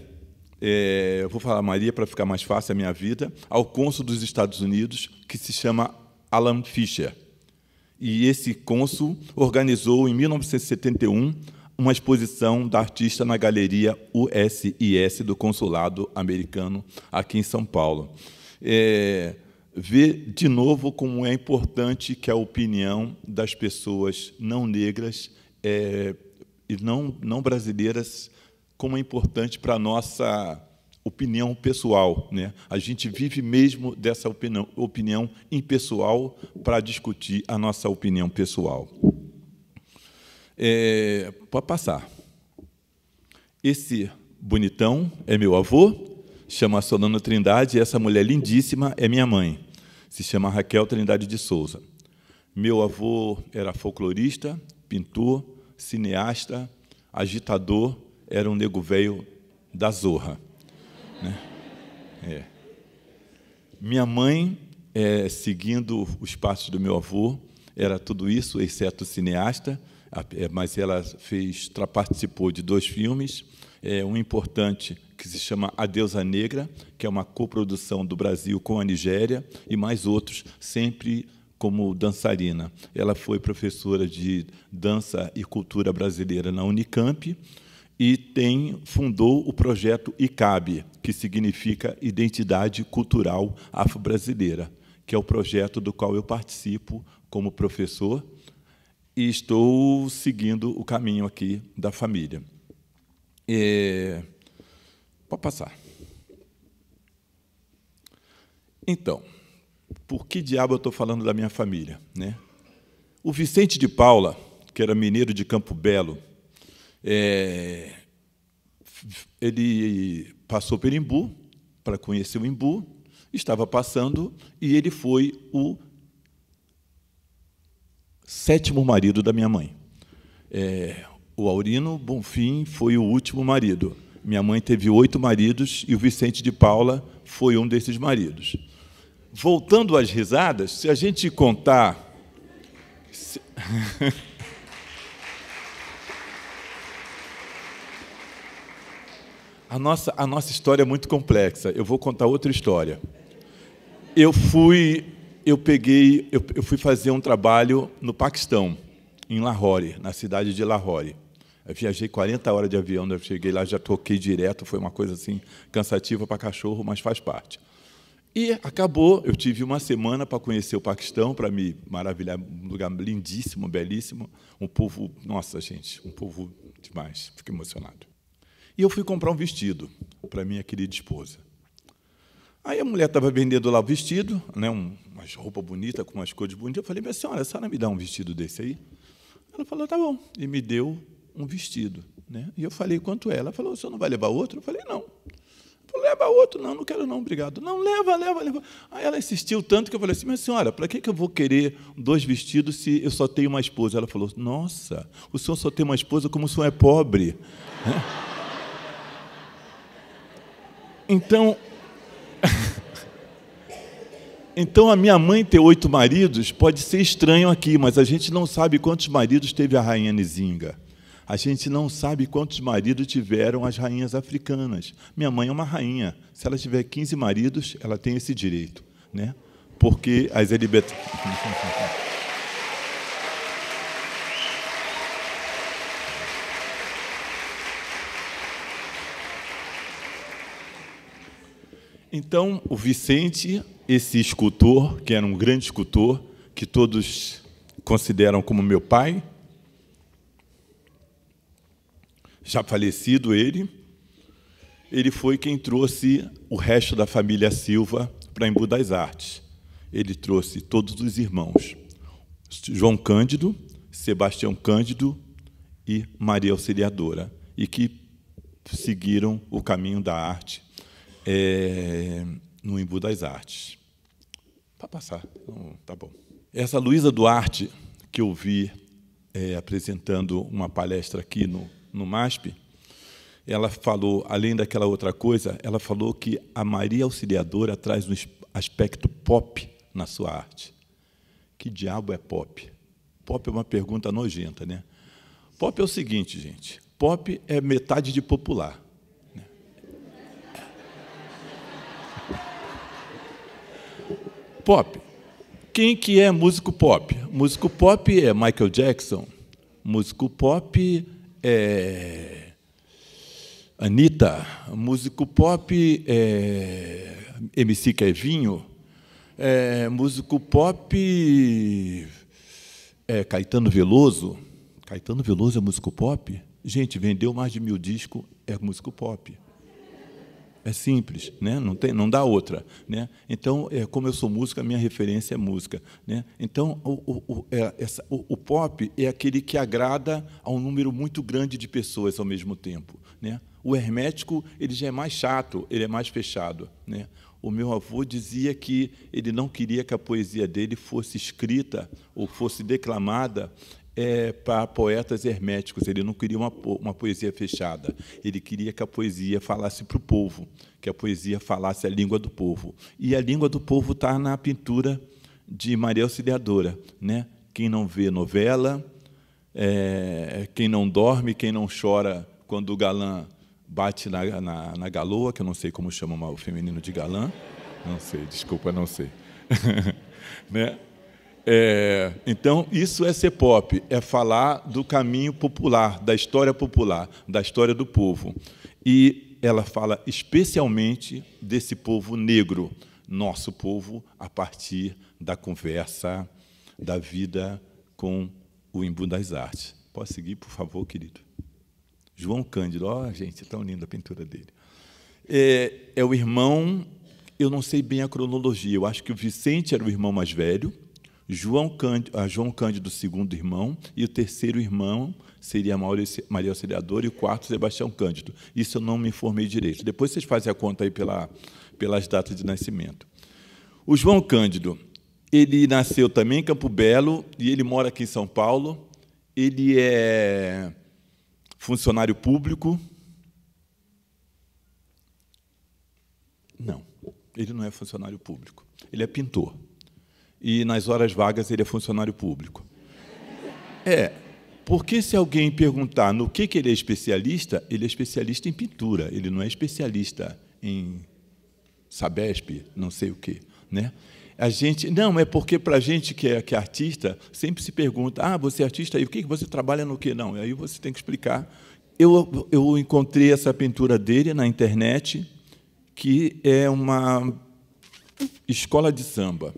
é, eu vou falar Maria para ficar mais fácil a minha vida, ao cônsul dos Estados Unidos, que se chama Alan Fisher. E esse cônsul organizou, em 1971, uma exposição da artista na Galeria USIS do Consulado Americano, aqui em São Paulo. É, vê de novo como é importante que a opinião das pessoas não negras é, e não, não brasileiras, como é importante para a nossa opinião pessoal. Né? A gente vive mesmo dessa opinião, opinião impessoal para discutir a nossa opinião pessoal. É, pode passar. Esse bonitão é meu avô, chama Solano Trindade, e essa mulher lindíssima é minha mãe, se chama Raquel Trindade de Souza. Meu avô era folclorista, pintor, cineasta, agitador, era um nego velho da zorra. Né? É. Minha mãe, é, seguindo os passos do meu avô, era tudo isso, exceto cineasta, é, mas ela fez, participou de dois filmes, é, um importante que se chama A Deusa Negra, que é uma coprodução do Brasil com a Nigéria, e mais outros, sempre como dançarina. Ela foi professora de dança e cultura brasileira na Unicamp e tem, fundou o projeto ICAB, que significa Identidade Cultural Afro-Brasileira, que é o projeto do qual eu participo como professor e estou seguindo o caminho aqui da família. É... Pode passar. Então por que diabo eu estou falando da minha família? Né? O Vicente de Paula, que era mineiro de Campo Belo, é, ele passou pelo Imbu, para conhecer o Imbu, estava passando e ele foi o sétimo marido da minha mãe. É, o Aurino Bonfim foi o último marido. Minha mãe teve oito maridos e o Vicente de Paula foi um desses maridos voltando às risadas, se a gente contar. Se... a, nossa, a nossa história é muito complexa. Eu vou contar outra história. Eu fui, eu peguei, eu, eu fui fazer um trabalho no Paquistão, em Lahore, na cidade de Lahore. Eu viajei 40 horas de avião, eu cheguei lá, já toquei direto, foi uma coisa assim cansativa para cachorro, mas faz parte. E acabou, eu tive uma semana para conhecer o Paquistão, para me maravilhar, um lugar lindíssimo, belíssimo, um povo, nossa gente, um povo demais, fiquei emocionado. E eu fui comprar um vestido para minha querida esposa. Aí a mulher estava vendendo lá o vestido, né, umas roupas bonitas, com umas cores bonitas. Eu falei, minha senhora, a senhora me dá um vestido desse aí? Ela falou, tá bom. E me deu um vestido. Né? E eu falei, quanto é? Ela falou, o senhor não vai levar outro? Eu falei, não leva outro. Não, não quero não, obrigado. Não, leva, leva, leva. Aí ela insistiu tanto que eu falei assim, mas senhora, para que eu vou querer dois vestidos se eu só tenho uma esposa? Ela falou, nossa, o senhor só tem uma esposa como o senhor é pobre. então, então a minha mãe ter oito maridos pode ser estranho aqui, mas a gente não sabe quantos maridos teve a rainha Nizinga. A gente não sabe quantos maridos tiveram as rainhas africanas. Minha mãe é uma rainha. Se ela tiver 15 maridos, ela tem esse direito, né? Porque as LGBT... Então, o Vicente, esse escultor, que era um grande escultor, que todos consideram como meu pai, já falecido ele, ele foi quem trouxe o resto da família Silva para Embu das Artes. Ele trouxe todos os irmãos: João Cândido, Sebastião Cândido e Maria Auxiliadora, e que seguiram o caminho da arte é, no Embu das Artes. Para passar, tá bom. Essa Luísa Duarte, que eu vi é, apresentando uma palestra aqui no no MASP, ela falou, além daquela outra coisa, ela falou que a Maria Auxiliadora traz um aspecto pop na sua arte. Que diabo é pop? Pop é uma pergunta nojenta, né? Pop é o seguinte, gente. Pop é metade de popular. Né? Pop. Quem que é músico pop? Músico pop é Michael Jackson. Músico pop é, Anitta, músico pop é, MC Kevinho, é, músico pop é, Caetano Veloso. Caetano Veloso é músico pop? Gente, vendeu mais de mil discos, é músico pop. É simples, né? não, tem, não dá outra. Né? Então, é, como eu sou música, minha referência é música. Né? Então, o, o, é, essa, o, o, pop é aquele que agrada a um número muito grande de pessoas ao mesmo tempo. Né? O hermético ele já é mais chato, ele é mais fechado. Né? O meu avô dizia que ele não queria que a poesia dele fosse escrita ou fosse declamada é, para poetas herméticos. Ele não queria uma, uma poesia fechada. Ele queria que a poesia falasse para o povo, que a poesia falasse a língua do povo. E a língua do povo está na pintura de Maria Auxiliadora. Né? Quem não vê novela, é, quem não dorme, quem não chora quando o galã bate na, na, na galoa, que eu não sei como chama o feminino de galã. Não sei, desculpa, não sei. né? É, então, isso é ser pop, é falar do caminho popular, da história popular, da história do povo. E ela fala especialmente desse povo negro, nosso povo, a partir da conversa, da vida com o Imbu das Artes. Pode seguir, por favor, querido. João Cândido, Olha, oh, gente, é tão linda a pintura dele. É, é o irmão, eu não sei bem a cronologia, eu acho que o Vicente era o irmão mais velho, João Cândido, ah, João Cândido, segundo irmão, e o terceiro irmão seria Maurício, Maria Auxiliadora e o quarto Sebastião Cândido. Isso eu não me informei direito. Depois vocês fazem a conta aí pela, pelas datas de nascimento. O João Cândido, ele nasceu também em Campo Belo e ele mora aqui em São Paulo. Ele é funcionário público. Não, ele não é funcionário público. Ele é pintor e nas horas vagas ele é funcionário público. É, porque se alguém perguntar no que, que ele é especialista, ele é especialista em pintura, ele não é especialista em Sabesp, não sei o quê. Né? A gente, não, é porque para a gente que é, que é artista, sempre se pergunta, ah, você é artista, e o que, que você trabalha no que? Não, aí você tem que explicar. Eu, eu encontrei essa pintura dele na internet, que é uma escola de samba.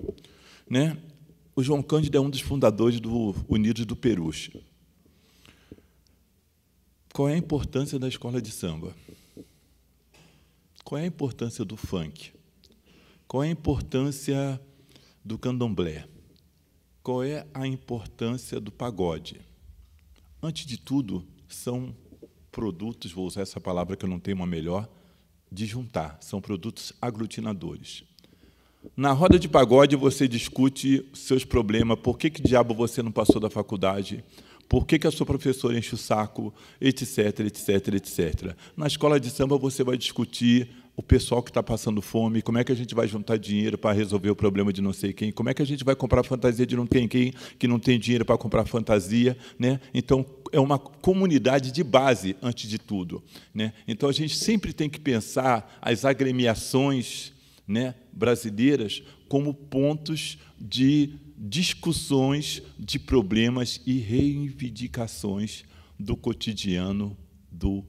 Né? O João Cândido é um dos fundadores do Unidos do Peruche. Qual é a importância da escola de samba? Qual é a importância do funk? Qual é a importância do candomblé? Qual é a importância do pagode? Antes de tudo, são produtos, vou usar essa palavra que eu não tenho uma melhor, de juntar, são produtos aglutinadores. Na roda de pagode você discute seus problemas, por que, que diabo você não passou da faculdade, por que, que a sua professora enche o saco, etc, etc, etc. Na escola de samba você vai discutir o pessoal que está passando fome, como é que a gente vai juntar dinheiro para resolver o problema de não sei quem, como é que a gente vai comprar fantasia de não tem quem, que não tem dinheiro para comprar fantasia. Né? Então, é uma comunidade de base, antes de tudo. Né? Então, a gente sempre tem que pensar as agremiações né, brasileiras como pontos de discussões de problemas e reivindicações do cotidiano do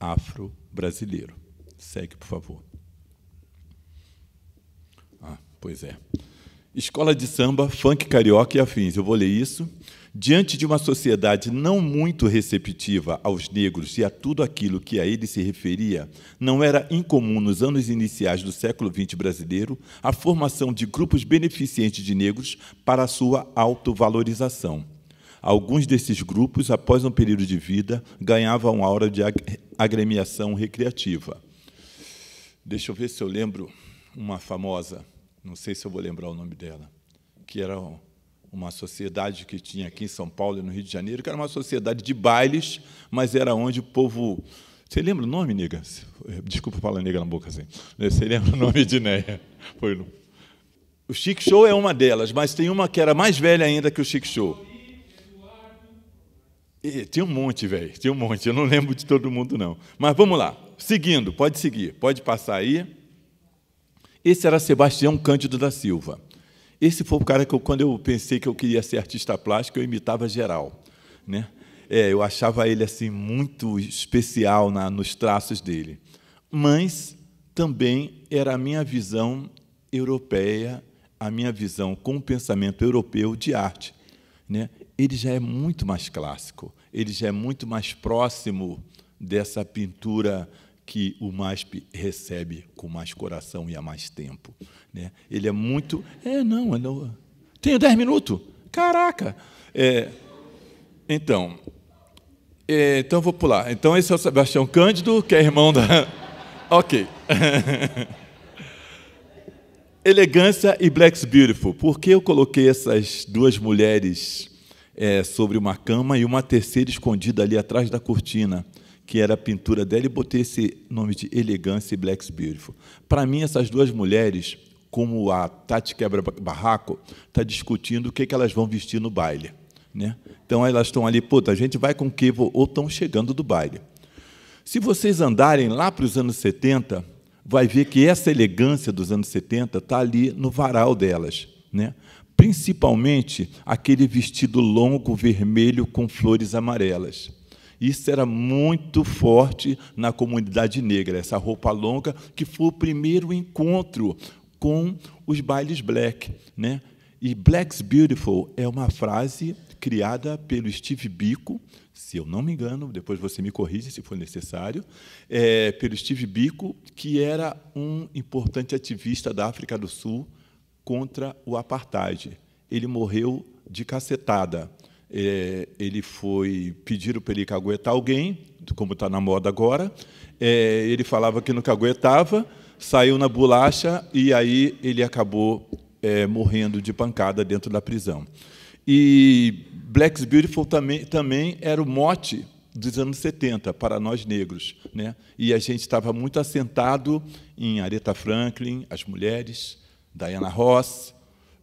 afro-brasileiro. Segue, por favor. Ah, pois é. Escola de samba, funk carioca e afins. Eu vou ler isso. Diante de uma sociedade não muito receptiva aos negros e a tudo aquilo que a ele se referia, não era incomum nos anos iniciais do século XX brasileiro a formação de grupos beneficentes de negros para a sua autovalorização. Alguns desses grupos, após um período de vida, ganhavam aura de agremiação recreativa. Deixa eu ver se eu lembro uma famosa, não sei se eu vou lembrar o nome dela, que era uma sociedade que tinha aqui em São Paulo e no Rio de Janeiro, que era uma sociedade de bailes, mas era onde o povo. Você lembra o nome, nega? Desculpa falar nega na boca assim. Você lembra o nome de Neia? Foi no... O Chic Show é uma delas, mas tem uma que era mais velha ainda que o Chic Show. E, tinha um monte, velho. Tinha um monte. Eu não lembro de todo mundo, não. Mas vamos lá. Seguindo, pode seguir. Pode passar aí. Esse era Sebastião Cândido da Silva. Esse foi o cara que, eu, quando eu pensei que eu queria ser artista plástico, eu imitava geral. Né? É, eu achava ele assim muito especial na, nos traços dele. Mas também era a minha visão europeia, a minha visão com o pensamento europeu de arte. Né? Ele já é muito mais clássico, ele já é muito mais próximo dessa pintura que o MASP recebe com mais coração e há mais tempo. Né? Ele é muito. É, não, é não... tenho 10 minutos? Caraca! É... então, é... então vou pular. Então, esse é o Sebastião Cândido, que é irmão da. ok. Elegância e Black's Beautiful. Por que eu coloquei essas duas mulheres é, sobre uma cama e uma terceira escondida ali atrás da cortina, que era a pintura dela, e botei esse nome de Elegância e Black's Beautiful? Para mim, essas duas mulheres como a Tati Quebra Barraco está discutindo o que, que elas vão vestir no baile. Né? Então elas estão ali, puta, a gente vai com o que ou estão chegando do baile. Se vocês andarem lá para os anos 70, vai ver que essa elegância dos anos 70 está ali no varal delas. Né? Principalmente aquele vestido longo vermelho com flores amarelas. Isso era muito forte na comunidade negra, essa roupa longa, que foi o primeiro encontro com os bailes black. Né? E Black's Beautiful é uma frase criada pelo Steve Biko, se eu não me engano, depois você me corrige se for necessário, é, pelo Steve Biko, que era um importante ativista da África do Sul contra o apartheid. Ele morreu de cacetada. É, ele foi pediram para ele caguetar alguém, como está na moda agora. É, ele falava que não caguetava saiu na bolacha e aí ele acabou é, morrendo de pancada dentro da prisão. E Black's Beautiful também, também era o mote dos anos 70 para nós negros, né? E a gente estava muito assentado em Aretha Franklin, as mulheres, Diana Ross,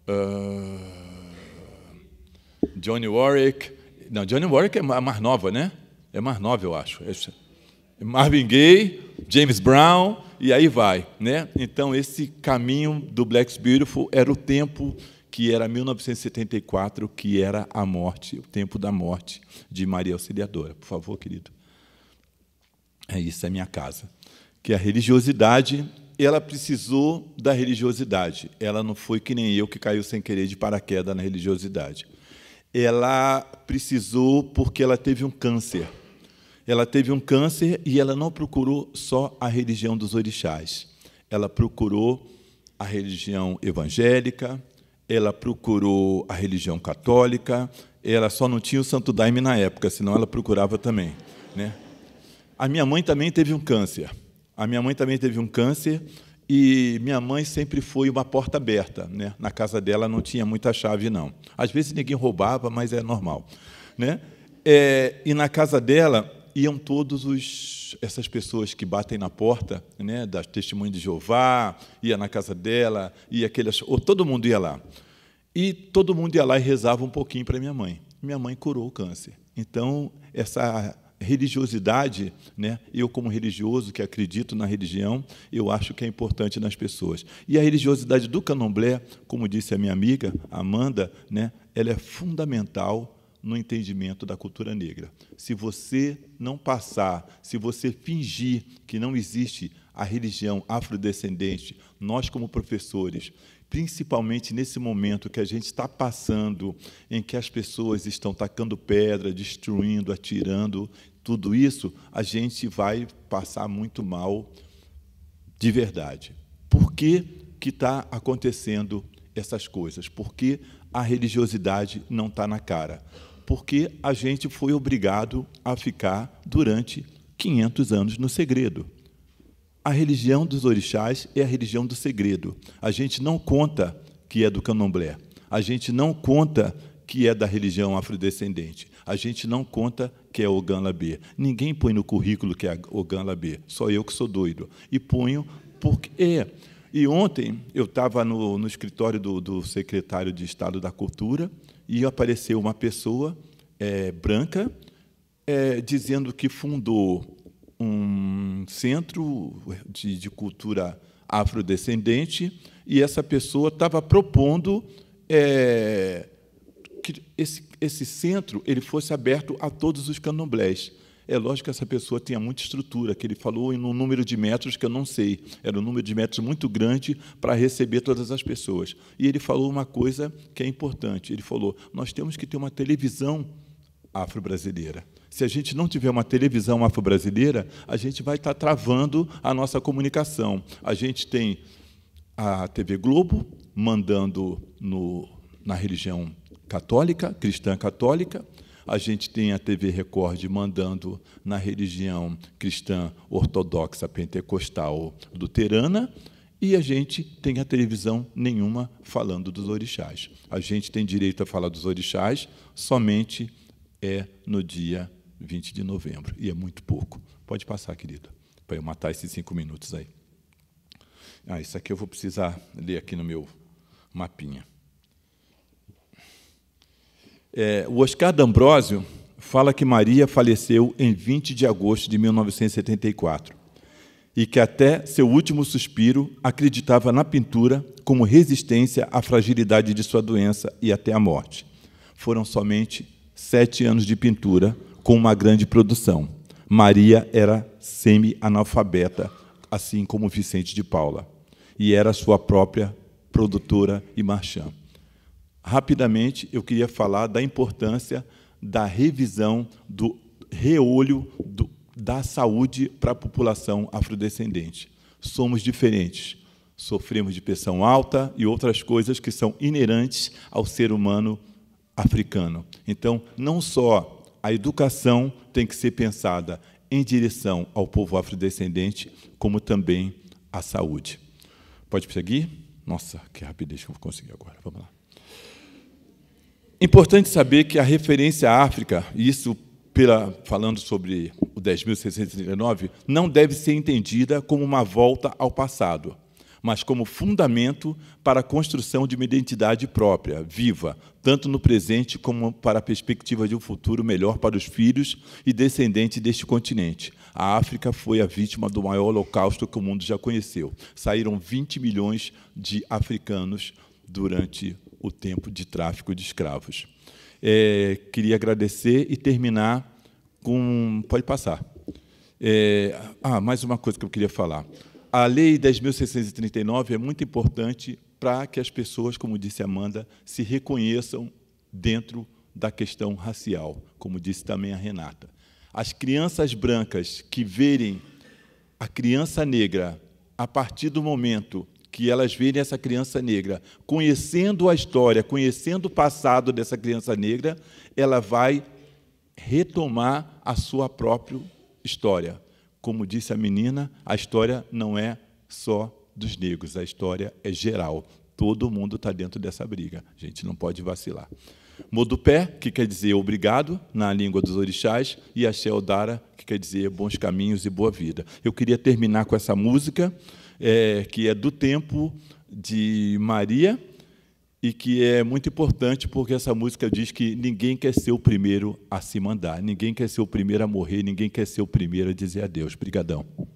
uh, Johnny Warwick. Não, Johnny Warwick é mais nova, né? É mais nova, eu acho. É Marvin Gaye, James Brown, e aí vai, né? Então esse caminho do Black's Beautiful era o tempo que era 1974, que era a morte, o tempo da morte de Maria Auxiliadora. Por favor, querido. É isso, é minha casa. Que é a religiosidade, ela precisou da religiosidade. Ela não foi que nem eu que caiu sem querer de paraquedas na religiosidade. Ela precisou porque ela teve um câncer ela teve um câncer e ela não procurou só a religião dos orixás. Ela procurou a religião evangélica, ela procurou a religião católica, ela só não tinha o Santo Daime na época, senão ela procurava também. Né? A minha mãe também teve um câncer. A minha mãe também teve um câncer e minha mãe sempre foi uma porta aberta. Né? Na casa dela não tinha muita chave, não. Às vezes ninguém roubava, mas é normal. Né? É, e na casa dela, iam todos os essas pessoas que batem na porta, né, testemunha de Jeová, ia na casa dela, ia aquelas, ou todo mundo ia lá. E todo mundo ia lá e rezava um pouquinho para minha mãe. Minha mãe curou o câncer. Então, essa religiosidade, né? Eu como religioso que acredito na religião, eu acho que é importante nas pessoas. E a religiosidade do Candomblé, como disse a minha amiga Amanda, né? Ela é fundamental no entendimento da cultura negra. Se você não passar, se você fingir que não existe a religião afrodescendente, nós, como professores, principalmente nesse momento que a gente está passando, em que as pessoas estão tacando pedra, destruindo, atirando, tudo isso, a gente vai passar muito mal de verdade. Por que está acontecendo essas coisas? Por que a religiosidade não está na cara? porque a gente foi obrigado a ficar durante 500 anos no segredo. A religião dos orixás é a religião do segredo. A gente não conta que é do candomblé. A gente não conta que é da religião afrodescendente. A gente não conta que é Ganla B. Ninguém põe no currículo que é Ganla B. Só eu que sou doido. E ponho porque é. E ontem eu estava no, no, escritório do, do secretário de Estado da Cultura e apareceu uma pessoa é, branca é, dizendo que fundou um centro de, de cultura afrodescendente e essa pessoa estava propondo é, que esse, esse centro ele fosse aberto a todos os candomblés. É lógico que essa pessoa tinha muita estrutura, que ele falou em um número de metros que eu não sei, era um número de metros muito grande para receber todas as pessoas. E ele falou uma coisa que é importante: ele falou, nós temos que ter uma televisão afro-brasileira. Se a gente não tiver uma televisão afro-brasileira, a gente vai estar travando a nossa comunicação. A gente tem a TV Globo mandando no, na religião católica, cristã católica, a gente tem a TV Record mandando na religião cristã ortodoxa pentecostal luterana, e a gente tem a televisão nenhuma falando dos orixás. A gente tem direito a falar dos orixás somente é no dia 20 de novembro, e é muito pouco. Pode passar, querido, para eu matar esses cinco minutos aí. Ah, isso aqui eu vou precisar ler aqui no meu mapinha. É, o Oscar D'Ambrosio fala que Maria faleceu em 20 de agosto de 1974 e que até seu último suspiro acreditava na pintura como resistência à fragilidade de sua doença e até a morte. Foram somente sete anos de pintura com uma grande produção. Maria era semi-analfabeta, assim como Vicente de Paula, e era sua própria produtora e marchã rapidamente eu queria falar da importância da revisão do reolho do, da saúde para a população afrodescendente. Somos diferentes, sofremos de pressão alta e outras coisas que são inerentes ao ser humano africano. Então, não só a educação tem que ser pensada em direção ao povo afrodescendente, como também a saúde. Pode seguir? Nossa, que rapidez que eu vou conseguir agora. Vamos lá. Importante saber que a referência à África, isso pela, falando sobre o 10.639, não deve ser entendida como uma volta ao passado, mas como fundamento para a construção de uma identidade própria, viva, tanto no presente como para a perspectiva de um futuro melhor para os filhos e descendentes deste continente. A África foi a vítima do maior holocausto que o mundo já conheceu. Saíram 20 milhões de africanos durante o tempo de tráfico de escravos. É, queria agradecer e terminar com. Pode passar. É, ah, mais uma coisa que eu queria falar. A Lei 10.639 é muito importante para que as pessoas, como disse Amanda, se reconheçam dentro da questão racial, como disse também a Renata. As crianças brancas que verem a criança negra a partir do momento que elas vejam essa criança negra. Conhecendo a história, conhecendo o passado dessa criança negra, ela vai retomar a sua própria história. Como disse a menina, a história não é só dos negros, a história é geral. Todo mundo está dentro dessa briga. A gente não pode vacilar. Modupé, que quer dizer obrigado na língua dos orixás, e Axé Odara, que quer dizer bons caminhos e boa vida. Eu queria terminar com essa música é, que é do tempo de Maria e que é muito importante porque essa música diz que ninguém quer ser o primeiro a se mandar, ninguém quer ser o primeiro a morrer, ninguém quer ser o primeiro a dizer adeus. Brigadão.